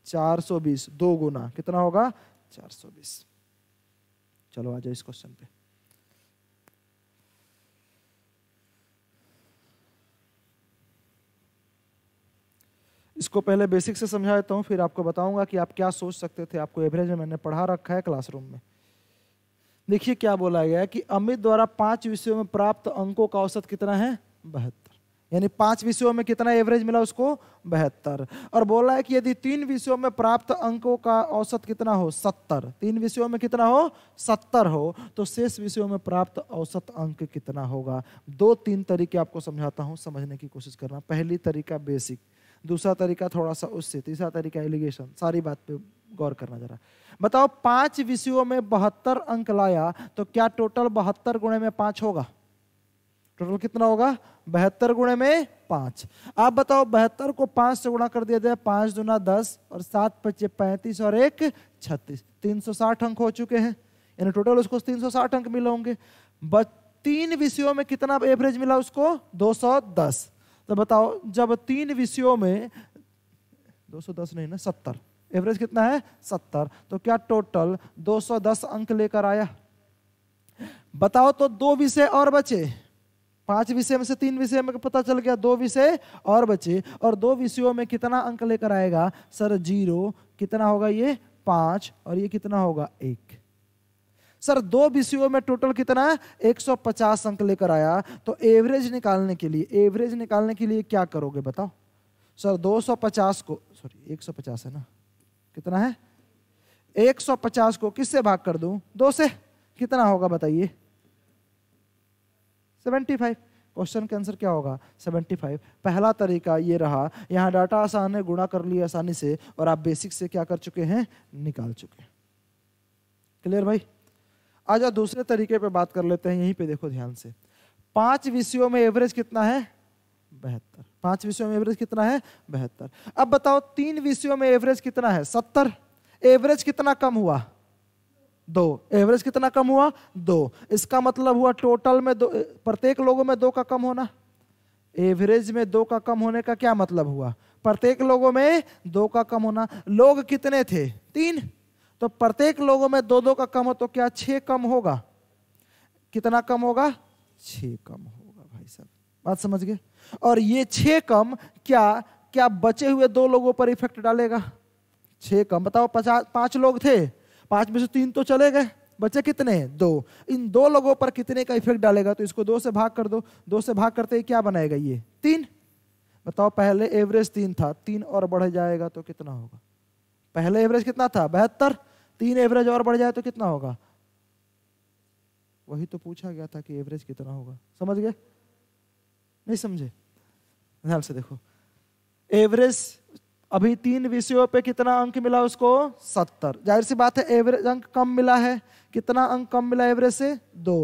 चार सौ बीस दो गुना कितना होगा चार सौ बीस चलो आ जाओ इस क्वेश्चन पे इसको पहले बेसिक से समझा देता हूँ फिर आपको बताऊँगा कि आप क्या सोच सकते थे आपको एवरेज में मैंने पढ़ा रखा है क्लासरूम में देखिए क्या बोला गया है कि अमित द्वारा पांच विषयों में प्राप्त अंकों का औसत कितना है बहत्तर यानी पांच विषयों में कितना एवरेज मिला उसको बहत्तर और बोला है कि यदि तीन विषयों में प्राप्त अंकों का औसत कितना हो सत्तर तीन विषयों में कितना हो सत्तर हो तो शेष विषयों में प्राप्त औसत अंक कितना होगा दो तीन तरीके आपको समझाता हूँ समझने की कोशिश करना पहली तरीका बेसिक दूसरा तरीका थोड़ा सा उससे तीसरा तरीका एलिगेशन सारी बात पे गौर करना जरा बताओ पांच विषयों में बहत्तर अंक लाया तो क्या टोटल बहत्तर गुणे में पांच होगा टोटल कितना होगा बहत्तर गुणे में पांच आप बताओ बहत्तर को पांच से गुणा कर दिया जाए पांच दुना दस और सात पच्चीस पैंतीस और एक छत्तीस तीन सौ साठ अंक हो चुके हैं यानी टोटल उसको तीन सौ साठ अंक मिले होंगे तीन विषयों में कितना एवरेज मिला उसको दो सौ दस तो बताओ जब तीन विषयों में 210 नहीं ना सत्तर एवरेज कितना है सत्तर तो क्या टोटल 210 अंक लेकर आया बताओ तो दो विषय और बचे पांच विषय में से तीन विषय में पता चल गया दो विषय और बचे और दो विषयों में कितना अंक लेकर आएगा सर जीरो कितना होगा ये पांच और ये कितना होगा एक सर दो बीसीओ में टोटल कितना है 150 अंक लेकर आया तो एवरेज निकालने के लिए एवरेज निकालने के लिए क्या करोगे बताओ सर 250 को सॉरी 150 है ना कितना है 150 को किससे भाग कर दूं दो से कितना होगा बताइए 75 क्वेश्चन के आंसर क्या होगा 75 पहला तरीका ये रहा यहाँ डाटा आसान है गुणा कर लिया आसानी से और आप बेसिक से क्या कर चुके हैं निकाल चुके हैं क्लियर भाई अच्छा दूसरे तरीके पे बात कर लेते हैं यहीं पे देखो ध्यान से पांच विषयों में एवरेज कितना है बहत्तर पांच विषयों में एवरेज कितना है बहत्तर अब बताओ तीन विषयों में एवरेज कितना है सत्तर एवरेज कितना कम हुआ दो एवरेज कितना कम हुआ दो इसका मतलब हुआ टोटल में दो प्रत्येक लोगों में दो का कम होना एवरेज में दो का कम होने का क्या मतलब हुआ प्रत्येक लोगों में दो का कम होना लोग कितने थे तीन तो प्रत्येक लोगों में दो दो का कम हो तो क्या छः कम होगा कितना कम होगा छः कम होगा भाई साहब बात समझ गए और ये छः कम क्या क्या बचे हुए दो लोगों पर इफेक्ट डालेगा छः कम बताओ पचास पांच लोग थे पांच में से तीन तो चले गए बचे कितने दो इन दो लोगों पर कितने का इफेक्ट डालेगा तो इसको दो से भाग कर दो दो से भाग करते ही क्या बनाएगा ये तीन बताओ पहले एवरेज तीन था तीन और बढ़ जाएगा तो कितना होगा पहले एवरेज कितना था बहत्तर तीन एवरेज और बढ़ जाए तो कितना होगा वही तो पूछा गया था कि एवरेज कितना होगा समझ गए नहीं समझे ध्यान से देखो एवरेज अभी तीन विषयों पे कितना अंक मिला उसको सत्तर जाहिर सी बात है एवरेज अंक कम मिला है कितना अंक कम मिला एवरेज से दो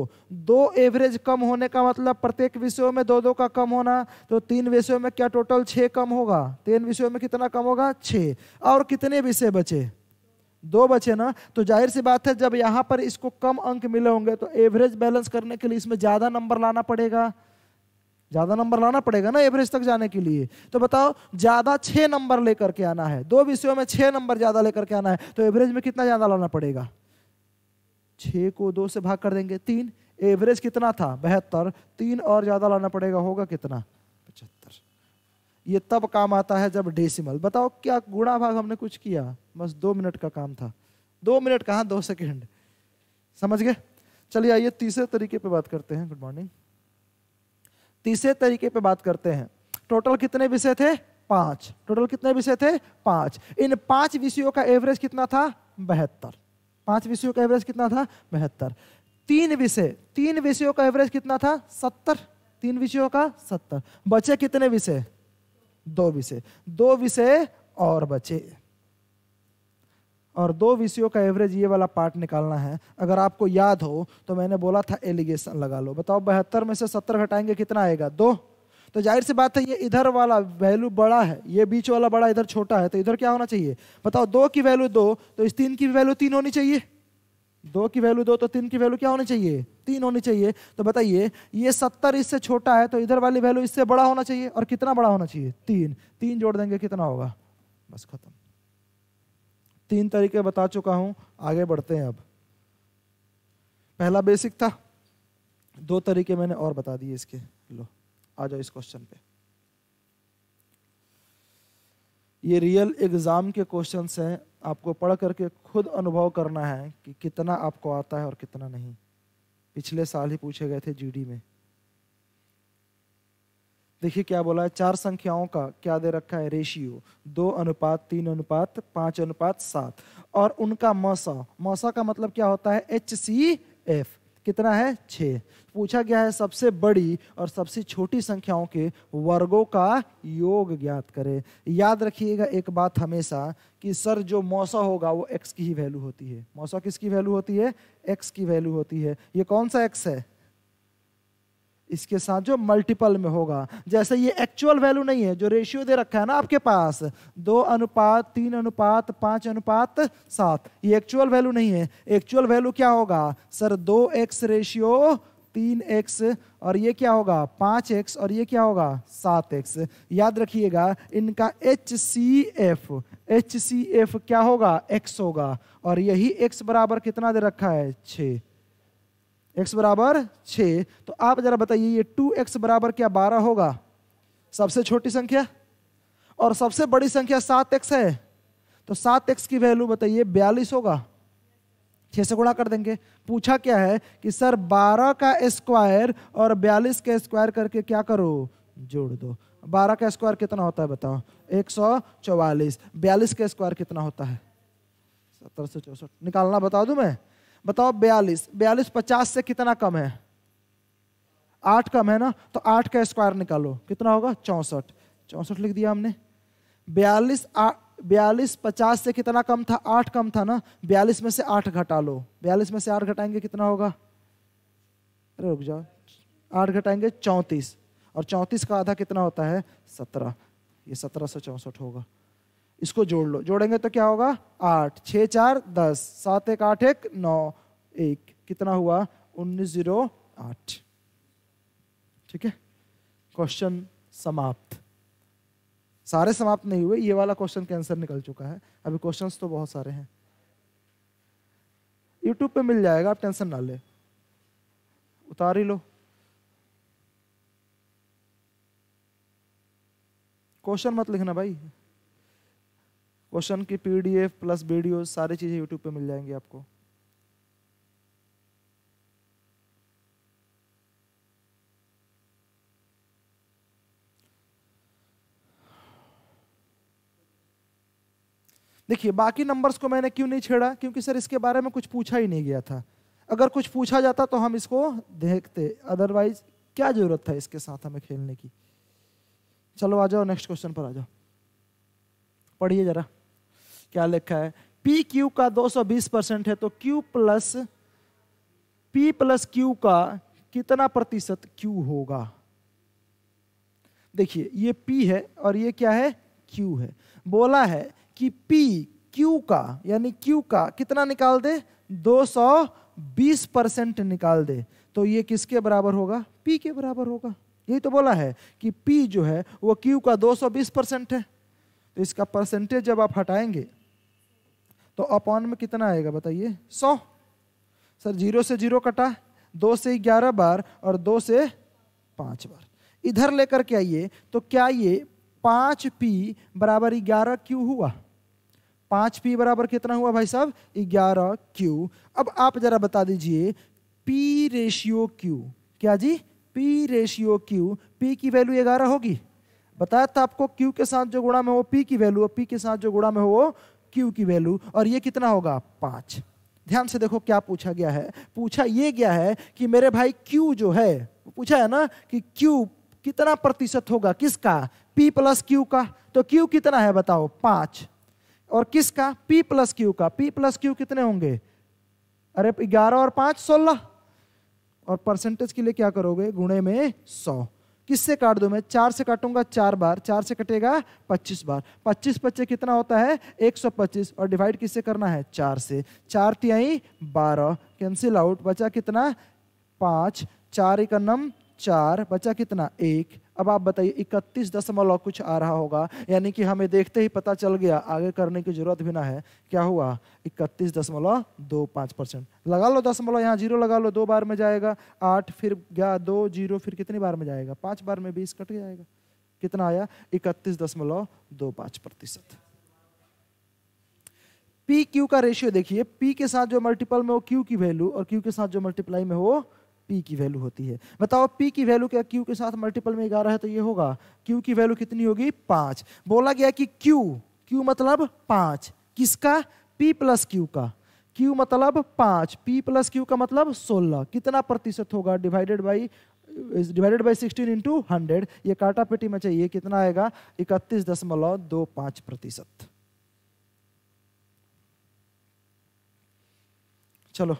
दो एवरेज कम होने का मतलब प्रत्येक विषयों में दो दो का कम होना तो तीन विषयों में क्या टोटल छः कम होगा तीन विषयों में कितना कम होगा छः और कितने विषय बचे दो बचे ना तो जाहिर सी बात है जब यहाँ पर इसको कम अंक मिले होंगे तो एवरेज बैलेंस करने के लिए इसमें ज़्यादा नंबर लाना पड़ेगा ज़्यादा नंबर लाना पड़ेगा ना एवरेज तक जाने के लिए तो बताओ ज़्यादा छः नंबर लेकर के आना है दो विषयों में छः नंबर ज़्यादा लेकर के आना है तो एवरेज में कितना ज़्यादा लाना पड़ेगा छः को दो से भाग कर देंगे तीन एवरेज कितना था बहत्तर तीन और ज़्यादा लाना पड़ेगा होगा कितना ये तब काम आता है जब डेसिमल बताओ क्या गुणा भाग हमने कुछ किया बस दो मिनट का काम था दो मिनट कहाँ दो सेकेंड समझ गए चलिए आइए तीसरे तरीके पे बात करते हैं गुड मॉर्निंग तीसरे तरीके पे बात करते हैं टोटल कितने विषय थे पांच टोटल कितने विषय थे पांच इन पांच विषयों का एवरेज कितना था बहत्तर पांच विषयों का एवरेज कितना था बहत्तर तीन विषय तीन विषयों का एवरेज कितना था सत्तर तीन विषयों का सत्तर बचे कितने विषय दो विषय दो विषय और बचे और दो विषयों का एवरेज ये वाला पार्ट निकालना है अगर आपको याद हो तो मैंने बोला था एलिगेशन लगा लो बताओ बहत्तर में से सत्तर घटाएंगे कितना आएगा दो तो जाहिर सी बात है ये इधर वाला वैल्यू बड़ा है ये बीच वाला बड़ा इधर छोटा है तो इधर क्या होना चाहिए बताओ दो की वैल्यू दो तो इस तीन की वैल्यू तीन होनी चाहिए दो की वैल्यू दो तो तीन की वैल्यू क्या होनी चाहिए तीन होनी चाहिए तो बताइए ये सत्तर इससे छोटा है तो इधर वाली वैल्यू इससे बड़ा होना चाहिए और कितना बड़ा होना चाहिए तीन तीन जोड़ देंगे कितना होगा बस खत्म तीन तरीके बता चुका हूं आगे बढ़ते हैं अब पहला बेसिक था दो तरीके मैंने और बता दिए इसके लो आ जाओ इस क्वेश्चन पे ये रियल एग्जाम के क्वेश्चंस हैं आपको पढ़ करके खुद अनुभव करना है कि कितना आपको आता है और कितना नहीं पिछले साल ही पूछे गए थे जीडी में देखिए क्या बोला है चार संख्याओं का क्या दे रखा है रेशियो दो अनुपात तीन अनुपात पांच अनुपात सात और उनका मौसा मौसा का मतलब क्या होता है एच सी एफ कितना है छः पूछा गया है सबसे बड़ी और सबसे छोटी संख्याओं के वर्गों का योग ज्ञात करें याद रखिएगा एक बात हमेशा कि सर जो मौसा होगा वो एक्स की ही वैल्यू होती है मौसा किसकी वैल्यू होती है एक्स की वैल्यू होती है ये कौन सा एक्स है इसके साथ जो मल्टीपल में होगा जैसे ये एक्चुअल वैल्यू नहीं है जो रेशियो दे रखा है ना आपके पास दो अनुपात तीन अनुपात पाँच अनुपात सात ये एक्चुअल वैल्यू नहीं है एक्चुअल वैल्यू क्या होगा सर दो एक्स रेशियो तीन एक्स और ये क्या होगा पाँच एक्स और ये क्या होगा सात एक्स याद रखिएगा इनका H C F H C F क्या होगा एक्स होगा और यही एक्स बराबर कितना दे रखा है छः एक्स बराबर छ तो आप जरा बताइए ये टू एक्स बराबर क्या बारह होगा सबसे छोटी संख्या और सबसे बड़ी संख्या सात एक्स है तो सात एक्स की वैल्यू बताइए बयालीस होगा छह से गुणा कर देंगे पूछा क्या है कि सर बारह का स्क्वायर और बयालीस का स्क्वायर करके क्या करो जोड़ दो बारह का स्क्वायर कितना होता है बताओ एक सौ चौवालीस बयालीस का स्क्वायर कितना होता है सत्तर सौ चौसठ निकालना बता दू मैं बताओ बयालीस बयालीस पचास से कितना कम है आठ कम है ना तो आठ का स्क्वायर निकालो कितना होगा चौंसठ चौंसठ लिख दिया हमने बयालीस बयालीस पचास से कितना कम था आठ कम था ना बयालीस में से आठ घटा लो बयालीस में से आठ घटाएंगे कितना होगा अरे रुक जाओ आठ घटाएंगे चौंतीस और चौंतीस का आधा कितना होता है सत्रह ये सत्रह सौ चौंसठ होगा इसको जोड़ लो जोड़ेंगे तो क्या होगा आठ छः चार दस सात एक आठ एक नौ एक कितना हुआ उन्नीस जीरो आठ ठीक है क्वेश्चन समाप्त सारे समाप्त नहीं हुए ये वाला क्वेश्चन के आंसर निकल चुका है अभी क्वेश्चंस तो बहुत सारे हैं यूट्यूब पे मिल जाएगा आप टेंशन ना ले उतार ही लो क्वेश्चन मत लिखना भाई क्वेश्चन की पीडीएफ प्लस वीडियो सारी चीज़ें यूट्यूब पे मिल जाएंगी आपको देखिए बाकी नंबर्स को मैंने क्यों नहीं छेड़ा क्योंकि सर इसके बारे में कुछ पूछा ही नहीं गया था अगर कुछ पूछा जाता तो हम इसको देखते अदरवाइज क्या जरूरत था इसके साथ हमें खेलने की चलो आ जाओ नेक्स्ट क्वेश्चन पर आ जाओ पढ़िए जरा क्या लिखा है पी क्यू का 220 परसेंट है तो Q plus P plus Q का कितना प्रतिशत क्यू होगा देखिए ये पी है और ये क्या है क्यू है बोला है कि पी क्यू का यानी क्यू का कितना निकाल दे 220 परसेंट निकाल दे तो ये किसके बराबर होगा पी के बराबर होगा यही तो बोला है कि पी जो है वो क्यू का 220 परसेंट है तो इसका परसेंटेज जब आप हटाएंगे तो अपॉन में कितना आएगा बताइए सौ सर जीरो से जीरो कटा दो से ग्यारह बार और दो से पांच बार इधर लेकर के आइए तो क्या ये पांच पी बराबर ग्यारह क्यू हुआ पांच पी बराबर कितना हुआ भाई साहब ग्यारह क्यू अब आप जरा बता दीजिए पी रेशियो क्यू क्या जी पी रेशियो क्यू पी की वैल्यू ग्यारह होगी बताया था आपको क्यू के साथ जो गुणा में हो पी की वैल्यू पी के साथ जो गुणा में हो वो क्यू की वैल्यू और ये कितना होगा पाँच ध्यान से देखो क्या पूछा गया है पूछा ये गया है कि मेरे भाई क्यू जो है पूछा है ना कि क्यू कितना प्रतिशत होगा किसका पी प्लस क्यू का तो क्यू कितना है बताओ पाँच और किसका पी प्लस क्यू का पी प्लस क्यू कितने होंगे अरे ग्यारह और पाँच सोलह और परसेंटेज के लिए क्या करोगे गुणे में सौ किससे काट दूँ मैं चार से काटूंगा चार बार चार से कटेगा पच्चीस बार पच्चीस पच्चीस कितना होता है एक सौ पच्चीस और डिवाइड किससे करना है चार से चार तिहाई बारह कैंसिल आउट बचा कितना पाँच चार इकनम चार बचा कितना एक अब आप बताइए इकतीस दशमलव कुछ आ रहा होगा यानी कि हमें देखते ही पता चल गया आगे करने की जरूरत भी ना है क्या हुआ इकतीस दशमलव दो पाँच परसेंट लगा लो दशमलव यहाँ जीरो लगा लो दो बार में जाएगा आठ फिर गया दो जीरो फिर कितनी बार में जाएगा पाँच बार में बीस कट जाएगा कितना आया इकतीस दशमलव दो पाँच प्रतिशत पी क्यू का रेशियो देखिए पी के साथ जो मल्टीपल में हो क्यू की वैल्यू और क्यू के साथ जो मल्टीप्लाई में हो पी की वैल्यू होती है बताओ पी की वैल्यू क्या क्यू के साथ मल्टीपल में ग्यारह है तो ये होगा क्यू की वैल्यू कितनी होगी पाँच बोला गया कि क्यू क्यू मतलब पाँच किसका पी प्लस क्यू का क्यू मतलब पाँच पी प्लस क्यू का मतलब सोलह कितना प्रतिशत होगा divided by divided by sixteen into hundred ये काटा पेटी में चाहिए कितना आएगा इकतीस दशमलव दो पाँच प्रतिशत चलो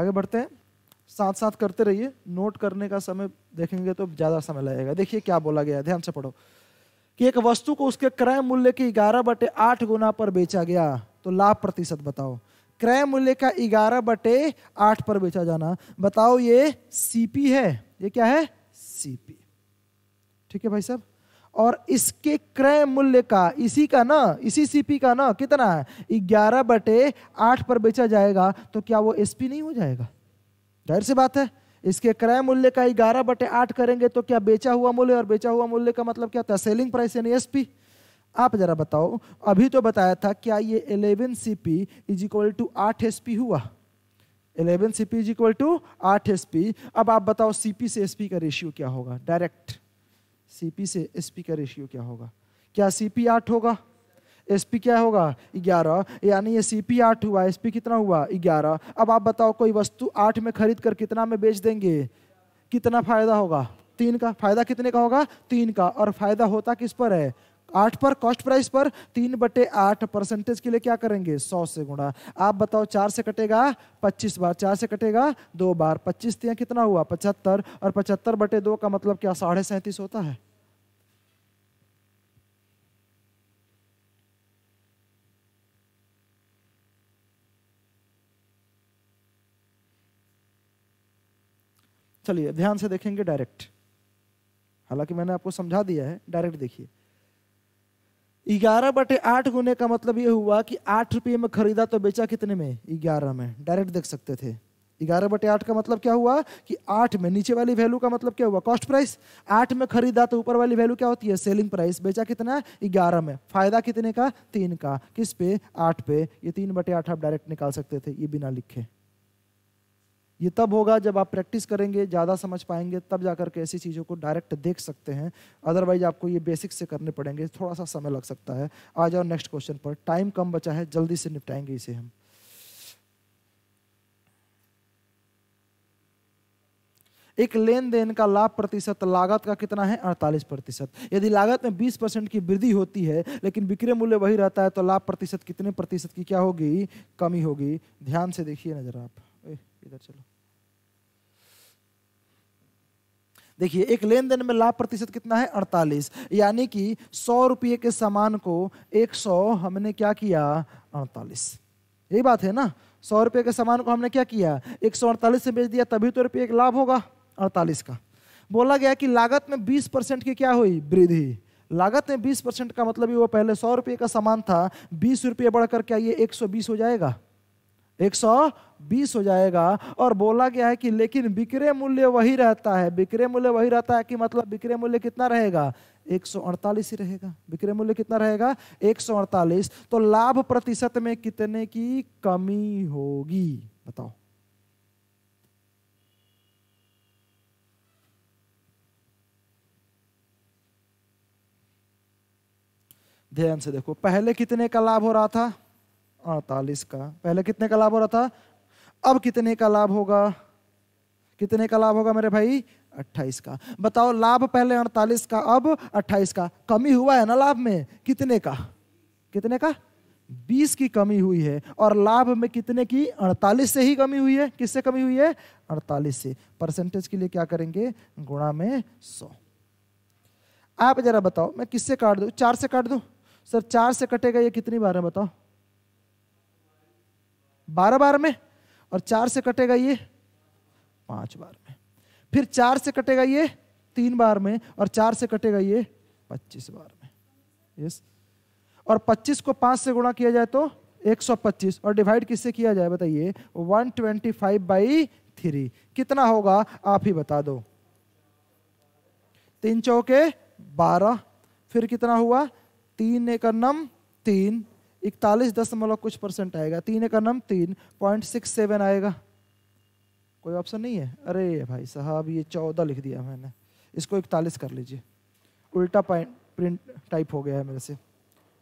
आगे बढ़ते हैं साथ साथ करते रहिए नोट करने का समय देखेंगे तो ज़्यादा समय लगेगा देखिए क्या बोला गया ध्यान से पढ़ो कि एक वस्तु को उसके क्रय मूल्य के ग्यारह बटे आठ गुना पर बेचा गया तो लाभ प्रतिशत बताओ क्रय मूल्य का ग्यारह बटे आठ पर बेचा जाना बताओ ये सीपी है ये क्या है सीपी ठीक है भाई साहब और इसके क्रय मूल्य का इसी का ना इसी सीपी का ना कितना है ग्यारह बटे आठ पर बेचा जाएगा तो क्या वो एसपी नहीं हो जाएगा जाहिर सी बात है इसके क्रय मूल्य का ग्यारह बटे आठ करेंगे तो क्या बेचा हुआ मूल्य और बेचा हुआ मूल्य का मतलब क्या होता है सेलिंग प्राइस यानी एस पी आप जरा बताओ अभी तो बताया था क्या ये eleven C P is equal to आठ एस पी हुआ eleven C P is equal to आठ एस पी अब आप बताओ सी पी से एस पी का रेशियो क्या होगा डायरेक्ट सी पी से एस पी का रेशियो क्या होगा क्या सी पी आठ होगा एस पी क्या होगा ग्यारह यानी ये सी पी आठ हुआ एस पी कितना हुआ ग्यारह अब आप बताओ कोई वस्तु आठ में खरीद कर कितना में बेच देंगे कितना फायदा होगा तीन का फायदा कितने का होगा तीन का और फायदा होता किस पर है आठ पर कॉस्ट प्राइस पर तीन बटे आठ परसेंटेज के लिए क्या करेंगे सौ से गुणा आप बताओ चार से कटेगा पच्चीस बार चार से कटेगा दो बार पच्चीस तिया कितना हुआ पचहत्तर और पचहत्तर बटे दो का मतलब क्या साढ़े सैंतीस होता है चलिए ध्यान से देखेंगे डायरेक्ट हालांकि मैंने आपको समझा दिया है डायरेक्ट देखिए ग्यारह बटे आठ गुने का मतलब यह हुआ कि आठ रुपये में खरीदा तो बेचा कितने में ग्यारह में डायरेक्ट देख सकते थे ग्यारह बटे आठ का मतलब क्या हुआ कि आठ में नीचे वाली वैल्यू का मतलब क्या हुआ कॉस्ट प्राइस आठ में खरीदा तो ऊपर वाली वैल्यू क्या होती है सेलिंग प्राइस बेचा कितना ग्यारह में फायदा कितने का तीन का किस पे आठ पे ये तीन बटे आठ आप डायरेक्ट निकाल सकते थे ये बिना लिखे ये तब होगा जब आप प्रैक्टिस करेंगे ज़्यादा समझ पाएंगे तब जाकर करके ऐसी चीज़ों को डायरेक्ट देख सकते हैं अदरवाइज आपको ये बेसिक से करने पड़ेंगे थोड़ा सा समय लग सकता है आ जाओ नेक्स्ट क्वेश्चन पर टाइम कम बचा है जल्दी से निपटाएंगे इसे हम एक लेन देन का लाभ प्रतिशत लागत का कितना है अड़तालीस प्रतिशत यदि लागत में बीस परसेंट की वृद्धि होती है लेकिन विक्रय मूल्य वही रहता है तो लाभ प्रतिशत कितने प्रतिशत की क्या होगी कमी होगी ध्यान से देखिए नजर आप इधर चलो देखिए एक लेन देन में लाभ प्रतिशत कितना है 48 यानी कि सौ रुपये के सामान को 100 हमने क्या किया 48 यही बात है ना सौ रुपये के सामान को हमने क्या किया एक सौ अड़तालीस से बेच दिया तभी तो रुपये एक लाभ होगा अड़तालीस का बोला गया कि लागत में बीस परसेंट की क्या हुई वृद्धि लागत में बीस परसेंट का मतलब वो पहले सौ रुपये का सामान था बीस रुपये बढ़कर क्या ये एक सौ बीस हो जाएगा 120 हो जाएगा और बोला गया है कि लेकिन विक्रय मूल्य वही रहता है विक्रय मूल्य वही रहता है कि मतलब बिक्रय मूल्य कितना रहेगा एक ही रहेगा विक्रय मूल्य कितना रहेगा एक तो लाभ प्रतिशत में कितने की कमी होगी बताओ ध्यान से देखो पहले कितने का लाभ हो रहा था अड़तालीस का पहले कितने का लाभ हो रहा था अब कितने का लाभ होगा कितने का लाभ होगा मेरे भाई अट्ठाईस का बताओ लाभ पहले अड़तालीस का अब अट्ठाईस का कमी हुआ है ना लाभ में कितने का कितने का बीस की कमी हुई है और लाभ में कितने की अड़तालीस से ही कमी हुई है किससे कमी हुई है अड़तालीस से परसेंटेज के लिए क्या करेंगे गुणा में सौ आप जरा बताओ मैं किससे काट दूँ चार से काट दूँ सर चार से कटेगा ये कितनी बार है बताओ बारह बार में और चार से कटेगा ये पांच बार में फिर चार से कटेगा ये तीन बार में और चार से कटेगा ये पच्चीस बार में यस और पच्चीस को पांच से गुणा किया जाए तो एक सौ पच्चीस और डिवाइड किससे किया जाए बताइए one twenty five by three कितना होगा आप ही बता दो तीन चौके बारह फिर कितना हुआ तीन एक नम तीन इकतालीस दशमलव कुछ परसेंट आएगा तीन का नम तीन पॉइंट सिक्स सेवन आएगा कोई ऑप्शन नहीं है अरे भाई साहब ये चौदह लिख दिया मैंने इसको इकतालीस कर लीजिए उल्टा प्रिंट टाइप हो गया है मेरे से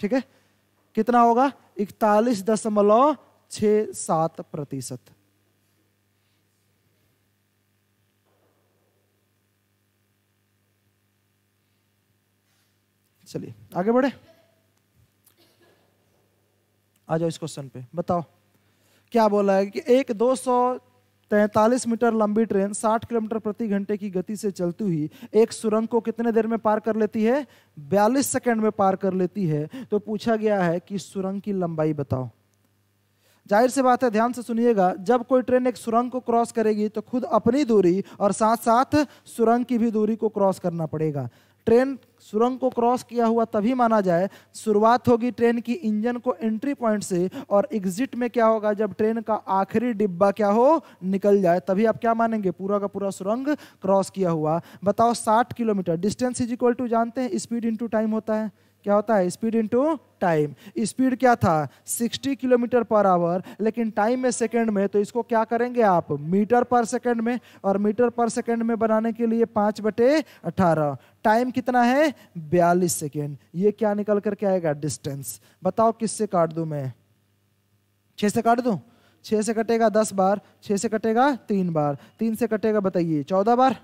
ठीक है कितना होगा इकतालीस दशमलव छ सात प्रतिशत चलिए आगे बढ़े आ जाओ इस क्वेश्चन पे बताओ क्या बोला है कि एक दो मीटर लंबी ट्रेन 60 किलोमीटर प्रति घंटे की गति से चलती हुई एक सुरंग को कितने देर में पार कर लेती है 42 सेकंड में पार कर लेती है तो पूछा गया है कि सुरंग की लंबाई बताओ जाहिर सी बात है ध्यान से सुनिएगा जब कोई ट्रेन एक सुरंग को क्रॉस करेगी तो खुद अपनी दूरी और साथ साथ सुरंग की भी दूरी को क्रॉस करना पड़ेगा ट्रेन सुरंग को क्रॉस किया हुआ तभी माना जाए शुरुआत होगी ट्रेन की इंजन को एंट्री पॉइंट से और एग्जिट में क्या होगा जब ट्रेन का आखिरी डिब्बा क्या हो निकल जाए तभी आप क्या मानेंगे पूरा का पूरा सुरंग क्रॉस किया हुआ बताओ 60 kilometre distance is equal to जानते हैं स्पीड इंटू टाइम होता है क्या होता है स्पीड इंटू टाइम स्पीड क्या था 60 किलोमीटर पर आवर लेकिन टाइम में सेकंड में तो इसको क्या करेंगे आप मीटर पर सेकंड में और मीटर पर सेकंड में बनाने के लिए पाँच बटे अठारह टाइम कितना है बयालीस सेकेंड ये क्या निकल करके आएगा डिस्टेंस बताओ किससे काट दूँ मैं छः से काट दूँ छः से कटेगा दस बार छः से कटेगा तीन बार तीन से कटेगा बताइए चौदह बार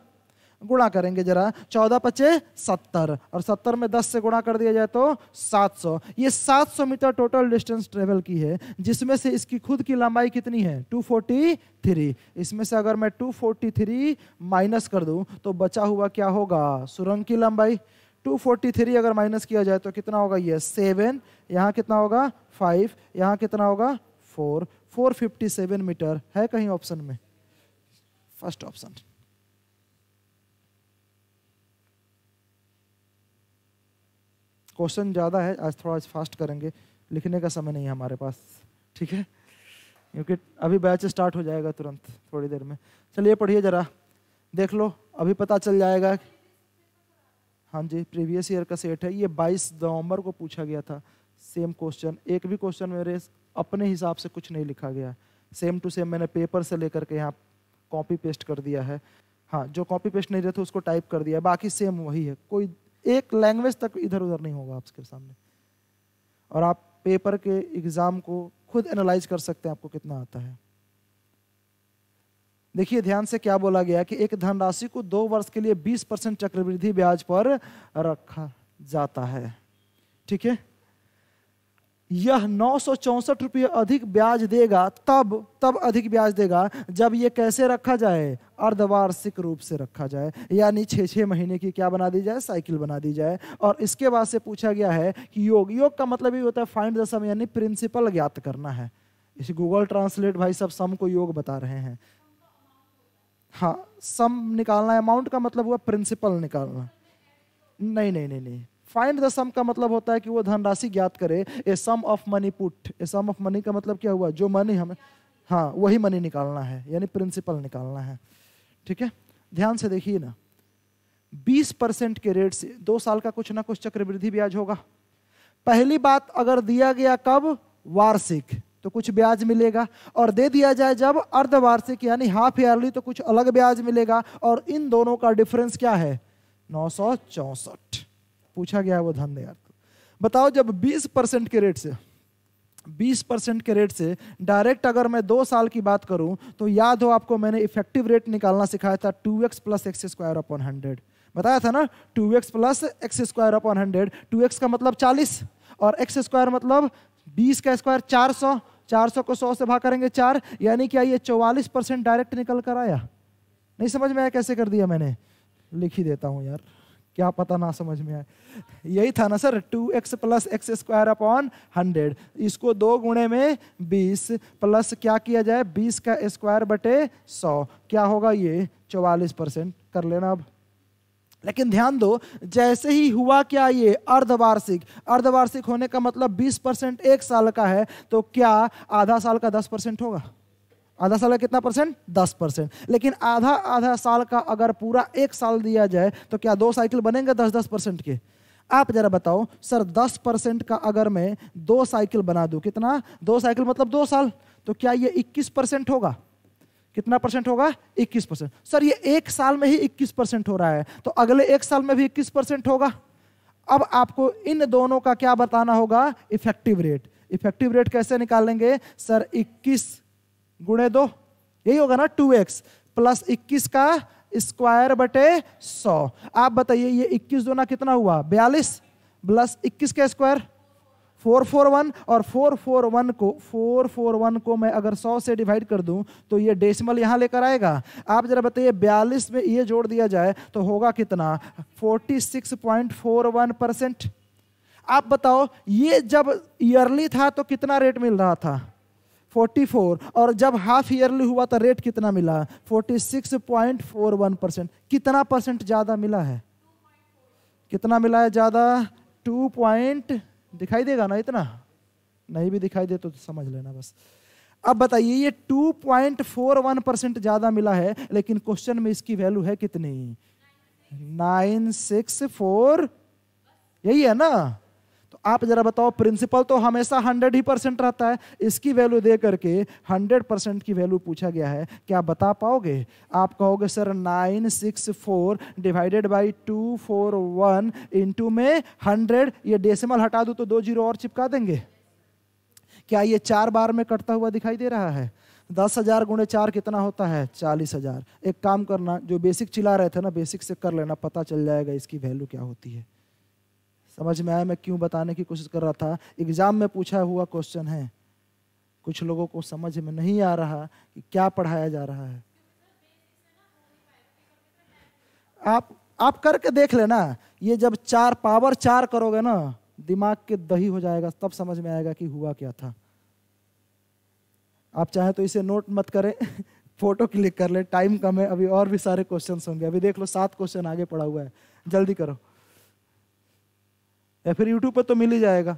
गुणा करेंगे जरा चौदह पचे सत्तर और सत्तर में दस से गुणा कर दिया जाए तो सात सौ ये सात सौ मीटर टोटल डिस्टेंस ट्रेवल की है जिसमें से इसकी खुद की लंबाई कितनी है टू फोर्टी थ्री इसमें से अगर मैं टू फोर्टी थ्री माइनस कर दूं तो बचा हुआ क्या होगा सुरंग की लंबाई टू फोर्टी थ्री अगर माइनस किया जाए तो कितना होगा ये सेवन यहाँ कितना होगा फाइव यहाँ कितना होगा four four fifty seven metre है कहीं ऑप्शन में फर्स्ट ऑप्शन क्वेश्चन ज़्यादा है आज थोड़ा आज फास्ट करेंगे लिखने का समय नहीं है हमारे पास ठीक है क्योंकि अभी बैच स्टार्ट हो जाएगा तुरंत थोड़ी देर में चलिए पढ़िए ज़रा देख लो अभी पता चल जाएगा हाँ जी प्रीवियस ईयर का सेट है ये 22 नवंबर को पूछा गया था सेम क्वेश्चन एक भी क्वेश्चन मेरे अपने हिसाब से कुछ नहीं लिखा गया सेम टू सेम मैंने पेपर से लेकर के यहाँ कॉपी पेस्ट कर दिया है हाँ जो कॉपी पेस्ट नहीं रहते उसको टाइप कर दिया बाकी सेम वही है कोई एक लैंग्वेज तक इधर उधर नहीं होगा आपके सामने और आप पेपर के एग्ज़ाम को खुद एनालाइज कर सकते हैं आपको कितना आता है देखिए ध्यान से क्या बोला गया कि एक धनराशि को दो वर्ष के लिए 20 परसेंट चक्रवृद्धि ब्याज पर रखा जाता है ठीक है यह नौ सौ रुपये अधिक ब्याज देगा तब तब अधिक ब्याज देगा जब ये कैसे रखा जाए अर्धवार्षिक रूप से रखा जाए यानी छः छः महीने की क्या बना दी जाए साइकिल बना दी जाए और इसके बाद से पूछा गया है कि योग योग का मतलब ये होता है फाइंड द सम यानी प्रिंसिपल ज्ञात करना है इस गूगल ट्रांसलेट भाई सब सम को योग बता रहे हैं हाँ सम निकालना अमाउंट का मतलब हुआ प्रिंसिपल निकालना नहीं नहीं नहीं नहीं फाइंड द सम का मतलब होता है कि वो धनराशि ज्ञात करे a sum of money put a sum of money का मतलब क्या हुआ जो मनी हमें हाँ वही मनी निकालना है यानी प्रिंसिपल निकालना है ठीक है ध्यान से देखिए ना 20 परसेंट के रेट से दो साल का कुछ ना कुछ चक्रवृद्धि ब्याज होगा पहली बात अगर दिया गया कब वार्षिक तो कुछ ब्याज मिलेगा और दे दिया जाए जब अर्धवार्षिक यानी हाफ ईयरली तो कुछ अलग ब्याज मिलेगा और इन दोनों का डिफरेंस क्या है नौ सौ चौसठ पूछा गया है वो ध्यान दें यार बताओ जब 20 परसेंट के रेट से 20 परसेंट के रेट से डायरेक्ट अगर मैं दो साल की बात करूं तो याद हो आपको मैंने इफेक्टिव रेट निकालना सिखाया था two X plus X square upon hundred बताया था ना two X plus X square upon hundred two X का मतलब चालीस और एक्स स्क्वायर मतलब बीस का स्क्वायर चार सौ चार सौ को सौ से भाग करेंगे चार यानी क्या ये चौवालीस परसेंट डायरेक्ट निकल कर आया नहीं समझ में आया कैसे कर दिया मैंने लिख ही देता हूँ यार क्या पता ना समझ में आए यही था ना sir two X plus X square upon hundred इसको दो गुणे में बीस प्लस क्या किया जाए बीस का स्क्वायर बटे सौ क्या होगा ये चौवालीस परसेंट कर लेना अब लेकिन ध्यान दो जैसे ही हुआ क्या ये अर्धवार्षिक अर्धवार्षिक होने का मतलब 20 परसेंट एक साल का है तो क्या आधा साल का 10 परसेंट होगा आधा साल का कितना परसेंट दस परसेंट लेकिन आधा आधा साल का अगर पूरा एक साल दिया जाए तो क्या दो साइकिल बनेंगे दस दस परसेंट के आप जरा बताओ सर दस परसेंट का अगर मैं दो साइकिल बना दूं कितना दो साइकिल मतलब दो साल तो क्या ये इक्कीस परसेंट होगा कितना परसेंट होगा इक्कीस परसेंट सर ये एक साल में ही इक्कीस परसेंट हो रहा है तो अगले एक साल में भी इक्कीस परसेंट होगा अब आपको इन दोनों का क्या बताना होगा इफेक्टिव रेट इफेक्टिव रेट कैसे निकालेंगे सर इक्कीस गुणे दो यही होगा ना टू एक्स प्लस इक्कीस का स्क्वायर बटे सौ आप बताइए ये इक्कीस दो ना कितना हुआ बयालीस प्लस इक्कीस का स्क्वायर फोर फोर वन और फोर फोर वन को फोर फोर वन को मैं अगर सौ से डिवाइड कर दूं तो ये डेसिमल यहाँ लेकर आएगा आप जरा बताइए बयालीस में ये जोड़ दिया जाए तो होगा कितना forty six point four one percent आप बताओ ये जब ईयरली था तो कितना रेट मिल रहा था 44 और जब हाफ ईयरली हुआ तो रेट कितना मिला 46.41 परसेंट कितना परसेंट ज़्यादा मिला है कितना मिला है ज़्यादा 2 पॉइंट दिखाई देगा ना इतना नहीं भी दिखाई दे तो समझ लेना बस अब बताइए ये 2.41 परसेंट ज़्यादा मिला है लेकिन क्वेश्चन में इसकी वैल्यू है कितनी नाइन सिक्स फोर यही है ना आप जरा बताओ प्रिंसिपल तो हमेशा हंड्रेड ही परसेंट रहता है इसकी वैल्यू दे करके हंड्रेड परसेंट की वैल्यू पूछा गया है क्या बता पाओगे आप कहोगे sir nine six four divided by two four one into में हंड्रेड ये डेसिमल हटा दो तो दो जीरो और चिपका देंगे क्या ये चार बार में कटता हुआ दिखाई दे रहा है दस हज़ार गुणे चार कितना होता है चालीस हज़ार एक काम करना जो बेसिक चिल्ला रहे थे ना बेसिक से कर लेना पता चल जाएगा इसकी वैल्यू क्या होती है समझ में आया मैं क्यों बताने की कोशिश कर रहा था एग्ज़ाम में पूछा हुआ क्वेश्चन है कुछ लोगों को समझ में नहीं आ रहा कि क्या पढ़ाया जा रहा है आप आप करके देख लेना ये जब चार पावर चार करोगे ना दिमाग के दही हो जाएगा तब समझ में आएगा कि हुआ क्या था आप चाहे तो इसे नोट मत करें फोटो क्लिक कर ले टाइम कम है अभी और भी सारे क्वेश्चन होंगे अभी देख लो सात क्वेश्चन आगे पड़ा हुआ है जल्दी करो या फिर यूट्यूब पर तो मिल ही जाएगा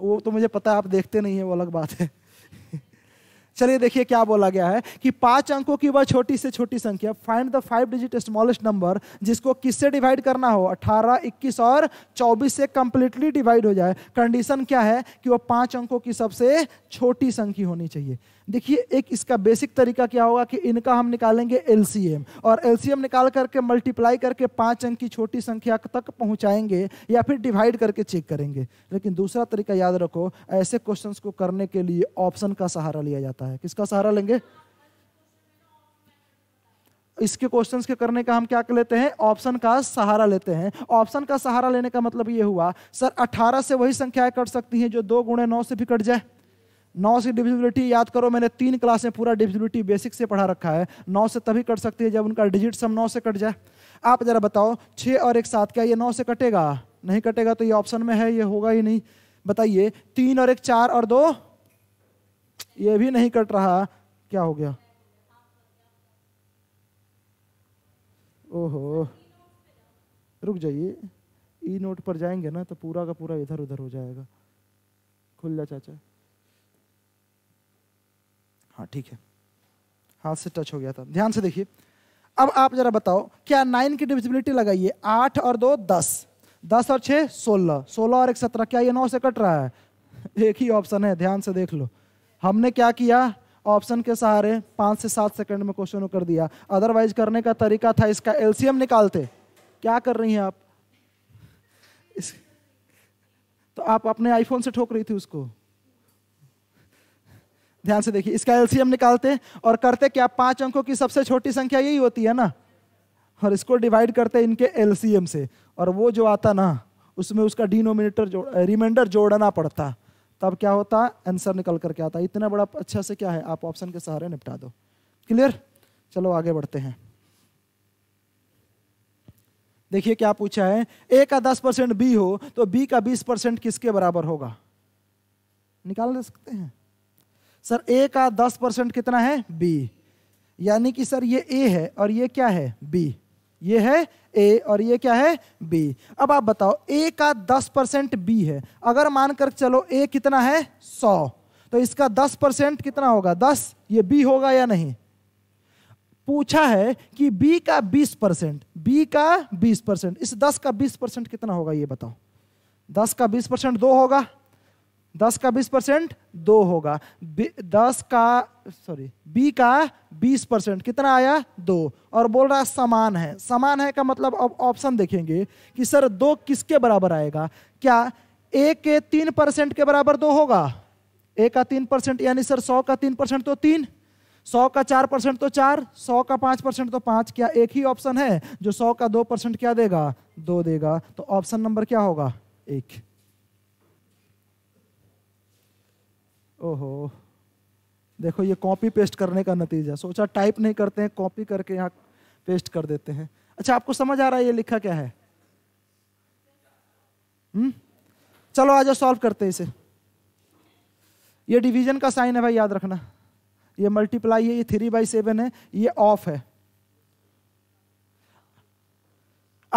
वो तो मुझे पता है आप देखते नहीं है वो अलग बात है चलिए देखिए क्या बोला गया है कि पांच अंकों की वह छोटी से छोटी संख्या find the five digit smallest number जिसको किससे डिवाइड करना हो 18, 21 और 24 से कंप्लीटली डिवाइड हो जाए कंडीशन क्या है कि वह पांच अंकों की सबसे छोटी संख्या होनी चाहिए देखिए एक इसका बेसिक तरीका क्या होगा कि इनका हम निकालेंगे एलसीएम और एलसीएम निकाल करके मल्टीप्लाई करके पाँच अंक की छोटी संख्या तक पहुंचाएंगे या फिर डिवाइड करके चेक करेंगे लेकिन दूसरा तरीका याद रखो ऐसे क्वेश्चंस को करने के लिए ऑप्शन का सहारा लिया जाता है किसका सहारा लेंगे इसके क्वेश्चंस के करने का हम क्या कर लेते हैं ऑप्शन का सहारा लेते हैं ऑप्शन का सहारा लेने का मतलब ये हुआ सर 18 से वही संख्याएं कट सकती हैं जो दो गुणे नौ से भी कट जाए नौ से डिविजिबिलिटी याद करो मैंने तीन क्लास में पूरा डिविजिबिलिटी बेसिक से पढ़ा रखा है नौ से तभी कट सकती है जब उनका डिजिट सम नौ से कट जाए आप ज़रा बताओ छः और एक साथ क्या ये नौ से कटेगा नहीं कटेगा तो ये ऑप्शन में है ये होगा ही नहीं बताइए तीन और एक चार और दो ये भी नहीं कट रहा क्या हो गया ओहो रुक जाइए ई e नोट पर जाएंगे ना तो पूरा का पूरा इधर उधर हो जाएगा खुल जा चाचा हाँ ठीक है हाथ से टच हो गया था ध्यान से देखिए अब आप जरा बताओ क्या नाइन की डिविजिबिलिटी लगाइए आठ और दो दस दस और छः सोलह सोलह और एक सत्रह क्या ये नौ से कट रहा है एक ही ऑप्शन है ध्यान से देख लो हमने क्या किया ऑप्शन के सहारे पाँच से सात सेकंड में क्वेश्चन कर दिया अदरवाइज करने का तरीका था इसका एलसीएम निकालते क्या कर रही हैं आप इस तो आप अपने आईफोन से ठोक रही थी उसको ध्यान से देखिए इसका एलसीएम निकालते और करते क्या पांच अंकों की सबसे छोटी संख्या यही होती है ना और इसको डिवाइड करते इनके एलसीएम से और वो जो आता ना उसमें उसका डिनोमिनेटर जो रिमाइंडर जोड़ना पड़ता तब क्या होता आंसर निकल करके आता इतना बड़ा अच्छा से क्या है आप ऑप्शन के सहारे निपटा दो क्लियर चलो आगे बढ़ते हैं देखिए क्या पूछा है ए का दस परसेंट बी हो तो बी का बीस परसेंट किसके बराबर होगा निकाल सकते हैं सर ए का दस परसेंट कितना है बी यानी कि सर ये ए है और ये क्या है बी ये है ए और ये क्या है बी अब आप बताओ ए का दस परसेंट बी है अगर मान कर चलो ए कितना है सौ तो इसका दस परसेंट कितना होगा दस ये बी होगा या नहीं पूछा है कि बी का बीस परसेंट बी का बीस परसेंट इस दस का बीस परसेंट कितना होगा ये बताओ दस का बीस परसेंट दो होगा दस का बीस परसेंट दो होगा दस का सॉरी बी का बीस परसेंट कितना आया दो और बोल रहा समान है समान है का मतलब अब ऑप्शन देखेंगे कि सर दो किसके बराबर आएगा क्या ए के तीन परसेंट के बराबर दो होगा ए का तीन परसेंट यानी सर सौ का तीन परसेंट तो तीन सौ का चार परसेंट तो चार सौ का पांच परसेंट तो पांच क्या एक ही ऑप्शन है जो सौ का दो परसेंट क्या देगा दो देगा तो ऑप्शन नंबर क्या होगा एक ओहो देखो ये कॉपी पेस्ट करने का नतीजा सोचा टाइप नहीं करते हैं कॉपी करके यहाँ पेस्ट कर देते हैं अच्छा आपको समझ आ रहा है ये लिखा क्या है हम्म चलो आज सॉल्व करते हैं इसे ये डिवीजन का साइन है भाई याद रखना ये मल्टीप्लाई है ये थ्री बाई सेवन है ये ऑफ है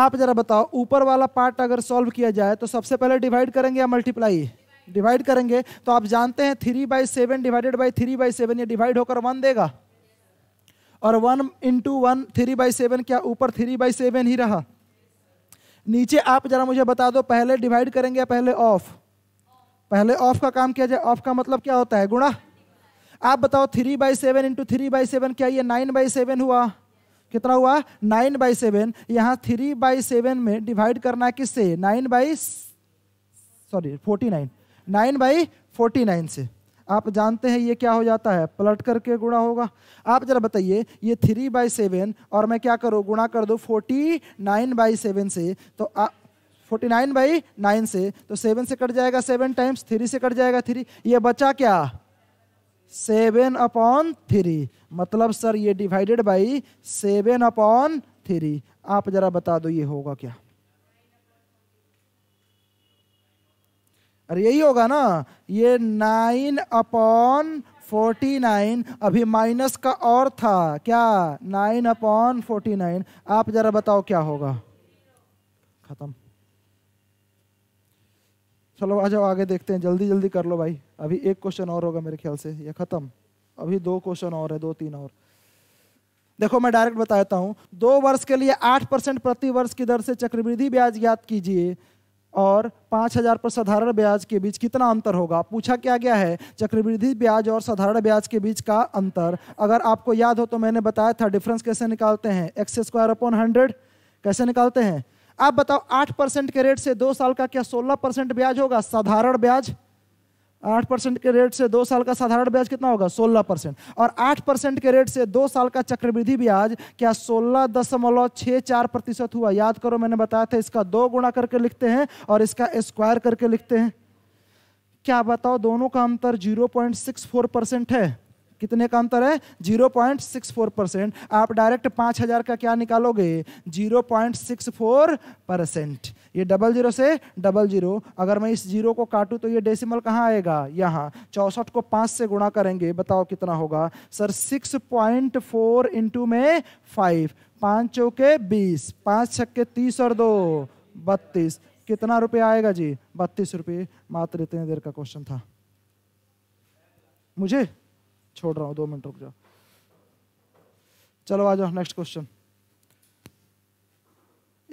आप जरा बताओ ऊपर वाला पार्ट अगर सॉल्व किया जाए तो सबसे पहले डिवाइड करेंगे या मल्टीप्लाई डिवाइड करेंगे तो आप जानते हैं three by seven divided by three by seven ये डिवाइड होकर वन देगा और one into one three by seven क्या ऊपर थ्री बाई सेवन ही रहा नीचे आप जरा मुझे बता दो पहले डिवाइड करेंगे या पहले ऑफ पहले ऑफ का काम किया जाए ऑफ का मतलब क्या होता है गुणा आप बताओ three by seven into three by seven क्या ये नाइन बाई सेवन हुआ कितना हुआ नाइन बाई सेवन यहाँ थ्री बाई सेवन में डिवाइड करना है किससे nine by sorry forty nine nine by forty nine से आप जानते हैं ये क्या हो जाता है पलट करके गुणा होगा आप जरा बताइए ये थ्री बाई सेवन और मैं क्या करूँ गुणा कर दूँ फोर्टी नाइन बाई सेवन से तो आ, फोर्टी नाइन बाई नाइन से तो सेवन से कट जाएगा सेवन टाइम्स थ्री से कट जाएगा थ्री ये बचा क्या सेवन अपॉन थ्री मतलब सर ये divided by seven upon three आप जरा बता दो ये होगा क्या अरे यही होगा ना ये नाइन अपॉन फोर्टी नाइन अभी माइनस का और था क्या नाइन अपॉन फोर्टी नाइन आप जरा बताओ क्या होगा खत्म चलो आ जाओ आगे देखते हैं जल्दी जल्दी कर लो भाई अभी एक क्वेश्चन और होगा मेरे ख्याल से ये खत्म अभी दो क्वेश्चन और है दो तीन और देखो मैं डायरेक्ट बताता हूँ दो वर्ष के लिए आठ परसेंट प्रति वर्ष की दर से चक्रवृद्धि ब्याज ज्ञात कीजिए और पाँच हज़ार पर साधारण ब्याज के बीच कितना अंतर होगा पूछा क्या गया है चक्रवृद्धि ब्याज और साधारण ब्याज के बीच का अंतर अगर आपको याद हो तो मैंने बताया था डिफरेंस कैसे निकालते हैं एक्स स्क्वायर अपॉन हंड्रेड कैसे निकालते हैं आप बताओ आठ परसेंट के रेट से दो साल का क्या सोलह परसेंट ब्याज होगा साधारण ब्याज आठ परसेंट के रेट से दो साल का साधारण ब्याज कितना होगा सोलह परसेंट और आठ परसेंट के रेट से दो साल का चक्रवृद्धि ब्याज क्या सोलह दशमलव छः चार प्रतिशत हुआ याद करो मैंने बताया था इसका दो गुणा करके लिखते हैं और इसका स्क्वायर करके लिखते हैं क्या बताओ दोनों का अंतर zero point six four percent है कितने का अंतर है 0.64 परसेंट आप डायरेक्ट 5000 का क्या निकालोगे 0.64 परसेंट ये डबल जीरो से डबल जीरो अगर मैं इस जीरो को काटूं तो ये डेसिमल कहाँ आएगा यहाँ चौंसठ को पाँच से गुणा करेंगे बताओ कितना होगा सर 6.4 पॉइंट फोर इंटू में फाइव पाँच चौके बीस पाँच छक्के तीस और दो बत्तीस कितना रुपये आएगा जी बत्तीस रुपये मात्र इतने देर का क्वेश्चन था मुझे छोड़ रहा हूँ दो मिनट रुक जाओ चलो आ जाओ नेक्स्ट क्वेश्चन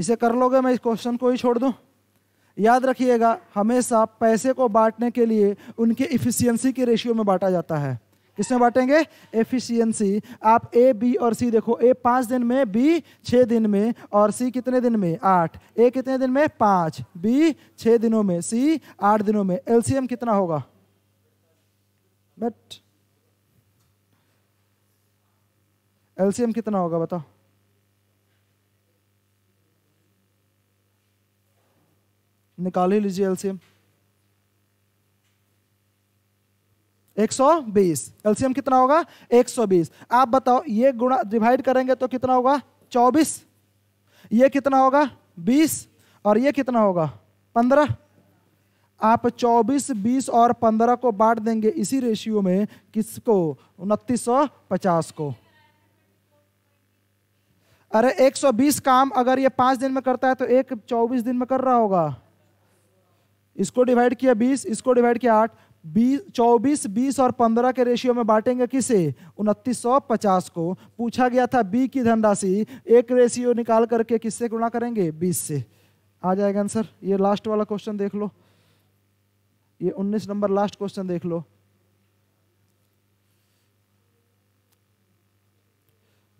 इसे कर लोगे मैं इस क्वेश्चन को ही छोड़ दूँ याद रखिएगा हमेशा पैसे को बांटने के लिए उनके इफिशियंसी के रेशियो में बांटा जाता है किसमें बांटेंगे एफिशिएंसी आप ए बी और सी देखो ए पाँच दिन में बी छः दिन में और सी कितने दिन में आठ ए कितने दिन में पाँच बी छः दिनों में सी आठ दिनों में एलसीएम कितना होगा बट एलसीएम कितना होगा बताओ निकाल ही लीजिए एलसीएम 120 एलसीएम कितना होगा 120 आप बताओ ये गुणा डिवाइड करेंगे तो कितना होगा 24 ये कितना होगा 20 और ये कितना होगा 15 आप 24 20 और 15 को बांट देंगे इसी रेशियो में किसको उनतीस को अरे 120 काम अगर ये पाँच दिन में करता है तो एक चौबीस दिन में कर रहा होगा इसको डिवाइड किया बीस इसको डिवाइड किया आठ बीस चौबीस बीस और पंद्रह के रेशियो में बांटेंगे किसे उनतीस सौ पचास को पूछा गया था बी की धनराशि एक रेशियो निकाल करके किससे गुणा करेंगे बीस से आ जाएगा आंसर ये लास्ट वाला क्वेश्चन देख लो ये उन्नीस नंबर लास्ट क्वेश्चन देख लो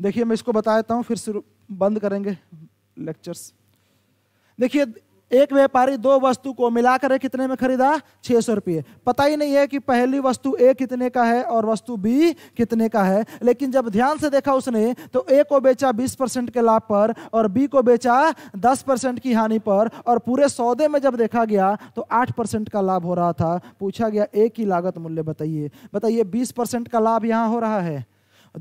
देखिए मैं इसको बता देता हूँ फिर शुरू बंद करेंगे लेक्चर्स देखिए एक व्यापारी दो वस्तु को मिलाकर कितने में खरीदा छः सौ रुपये पता ही नहीं है कि पहली वस्तु ए कितने का है और वस्तु बी कितने का है लेकिन जब ध्यान से देखा उसने तो ए को बेचा बीस परसेंट के लाभ पर और बी को बेचा दस परसेंट की हानि पर और पूरे सौदे में जब देखा गया तो आठ परसेंट का लाभ हो रहा था पूछा गया ए की लागत मूल्य बताइए बताइए बीस परसेंट का लाभ यहाँ हो रहा है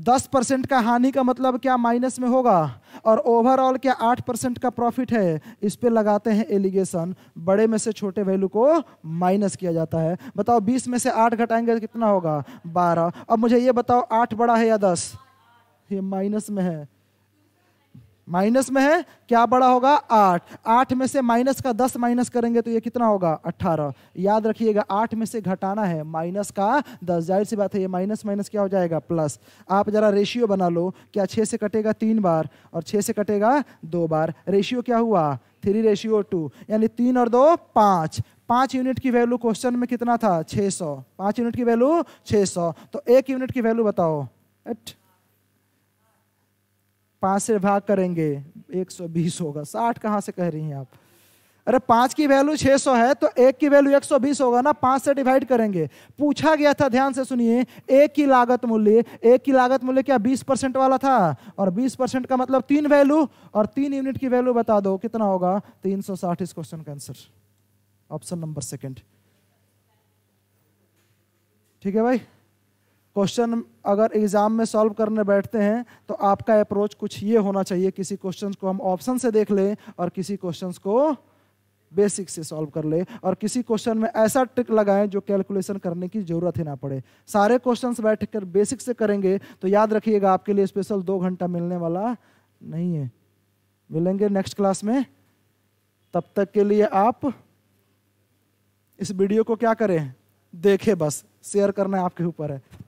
दस परसेंट का हानि का मतलब क्या माइनस में होगा और ओवरऑल क्या आठ परसेंट का प्रॉफिट है इस पर लगाते हैं एलिगेशन बड़े में से छोटे वैल्यू को माइनस किया जाता है बताओ बीस में से आठ घटाएंगे तो कितना होगा बारह अब मुझे ये बताओ आठ बड़ा है या दस ये माइनस में है माइनस में है क्या बड़ा होगा आठ आठ में से माइनस का दस माइनस करेंगे तो ये कितना होगा अट्ठारह याद रखिएगा आठ में से घटाना है माइनस का दस जाहिर सी बात है ये माइनस माइनस क्या हो जाएगा प्लस आप जरा रेशियो बना लो क्या छः से कटेगा तीन बार और छः से कटेगा दो बार रेशियो क्या हुआ थ्री रेशियो टू यानी तीन और दो पाँच पाँच यूनिट की वैल्यू क्वेश्चन में कितना था छः सौ यूनिट की वैल्यू छः सौ तो एक यूनिट की वैल्यू बताओ एट पाँच से भाग करेंगे एक सौ बीस होगा साठ कहाँ से कह रही हैं आप अरे पाँच की वैल्यू छः सौ है तो एक की वैल्यू एक सौ बीस होगा ना पाँच से डिवाइड करेंगे पूछा गया था ध्यान से सुनिए एक की लागत मूल्य एक की लागत मूल्य क्या बीस परसेंट वाला था और बीस परसेंट का मतलब तीन वैल्यू और तीन यूनिट की वैल्यू बता दो कितना होगा तीन सौ साठ इस क्वेश्चन का आंसर ऑप्शन नंबर सेकेंड ठीक है भाई क्वेश्चन अगर एग्ज़ाम में सॉल्व करने बैठते हैं तो आपका अप्रोच कुछ ये होना चाहिए किसी क्वेश्चन को हम ऑप्शन से देख लें और किसी क्वेश्चन को बेसिक से सॉल्व कर ले और किसी क्वेश्चन में ऐसा ट्रिक लगाएं जो कैलकुलेशन करने की जरूरत ही ना पड़े सारे क्वेश्चंस बैठ कर बेसिक से करेंगे तो याद रखिएगा आपके लिए स्पेशल दो घंटा मिलने वाला नहीं है मिलेंगे नेक्स्ट क्लास में तब तक के लिए आप इस वीडियो को क्या करें देखें बस शेयर करना आपके ऊपर है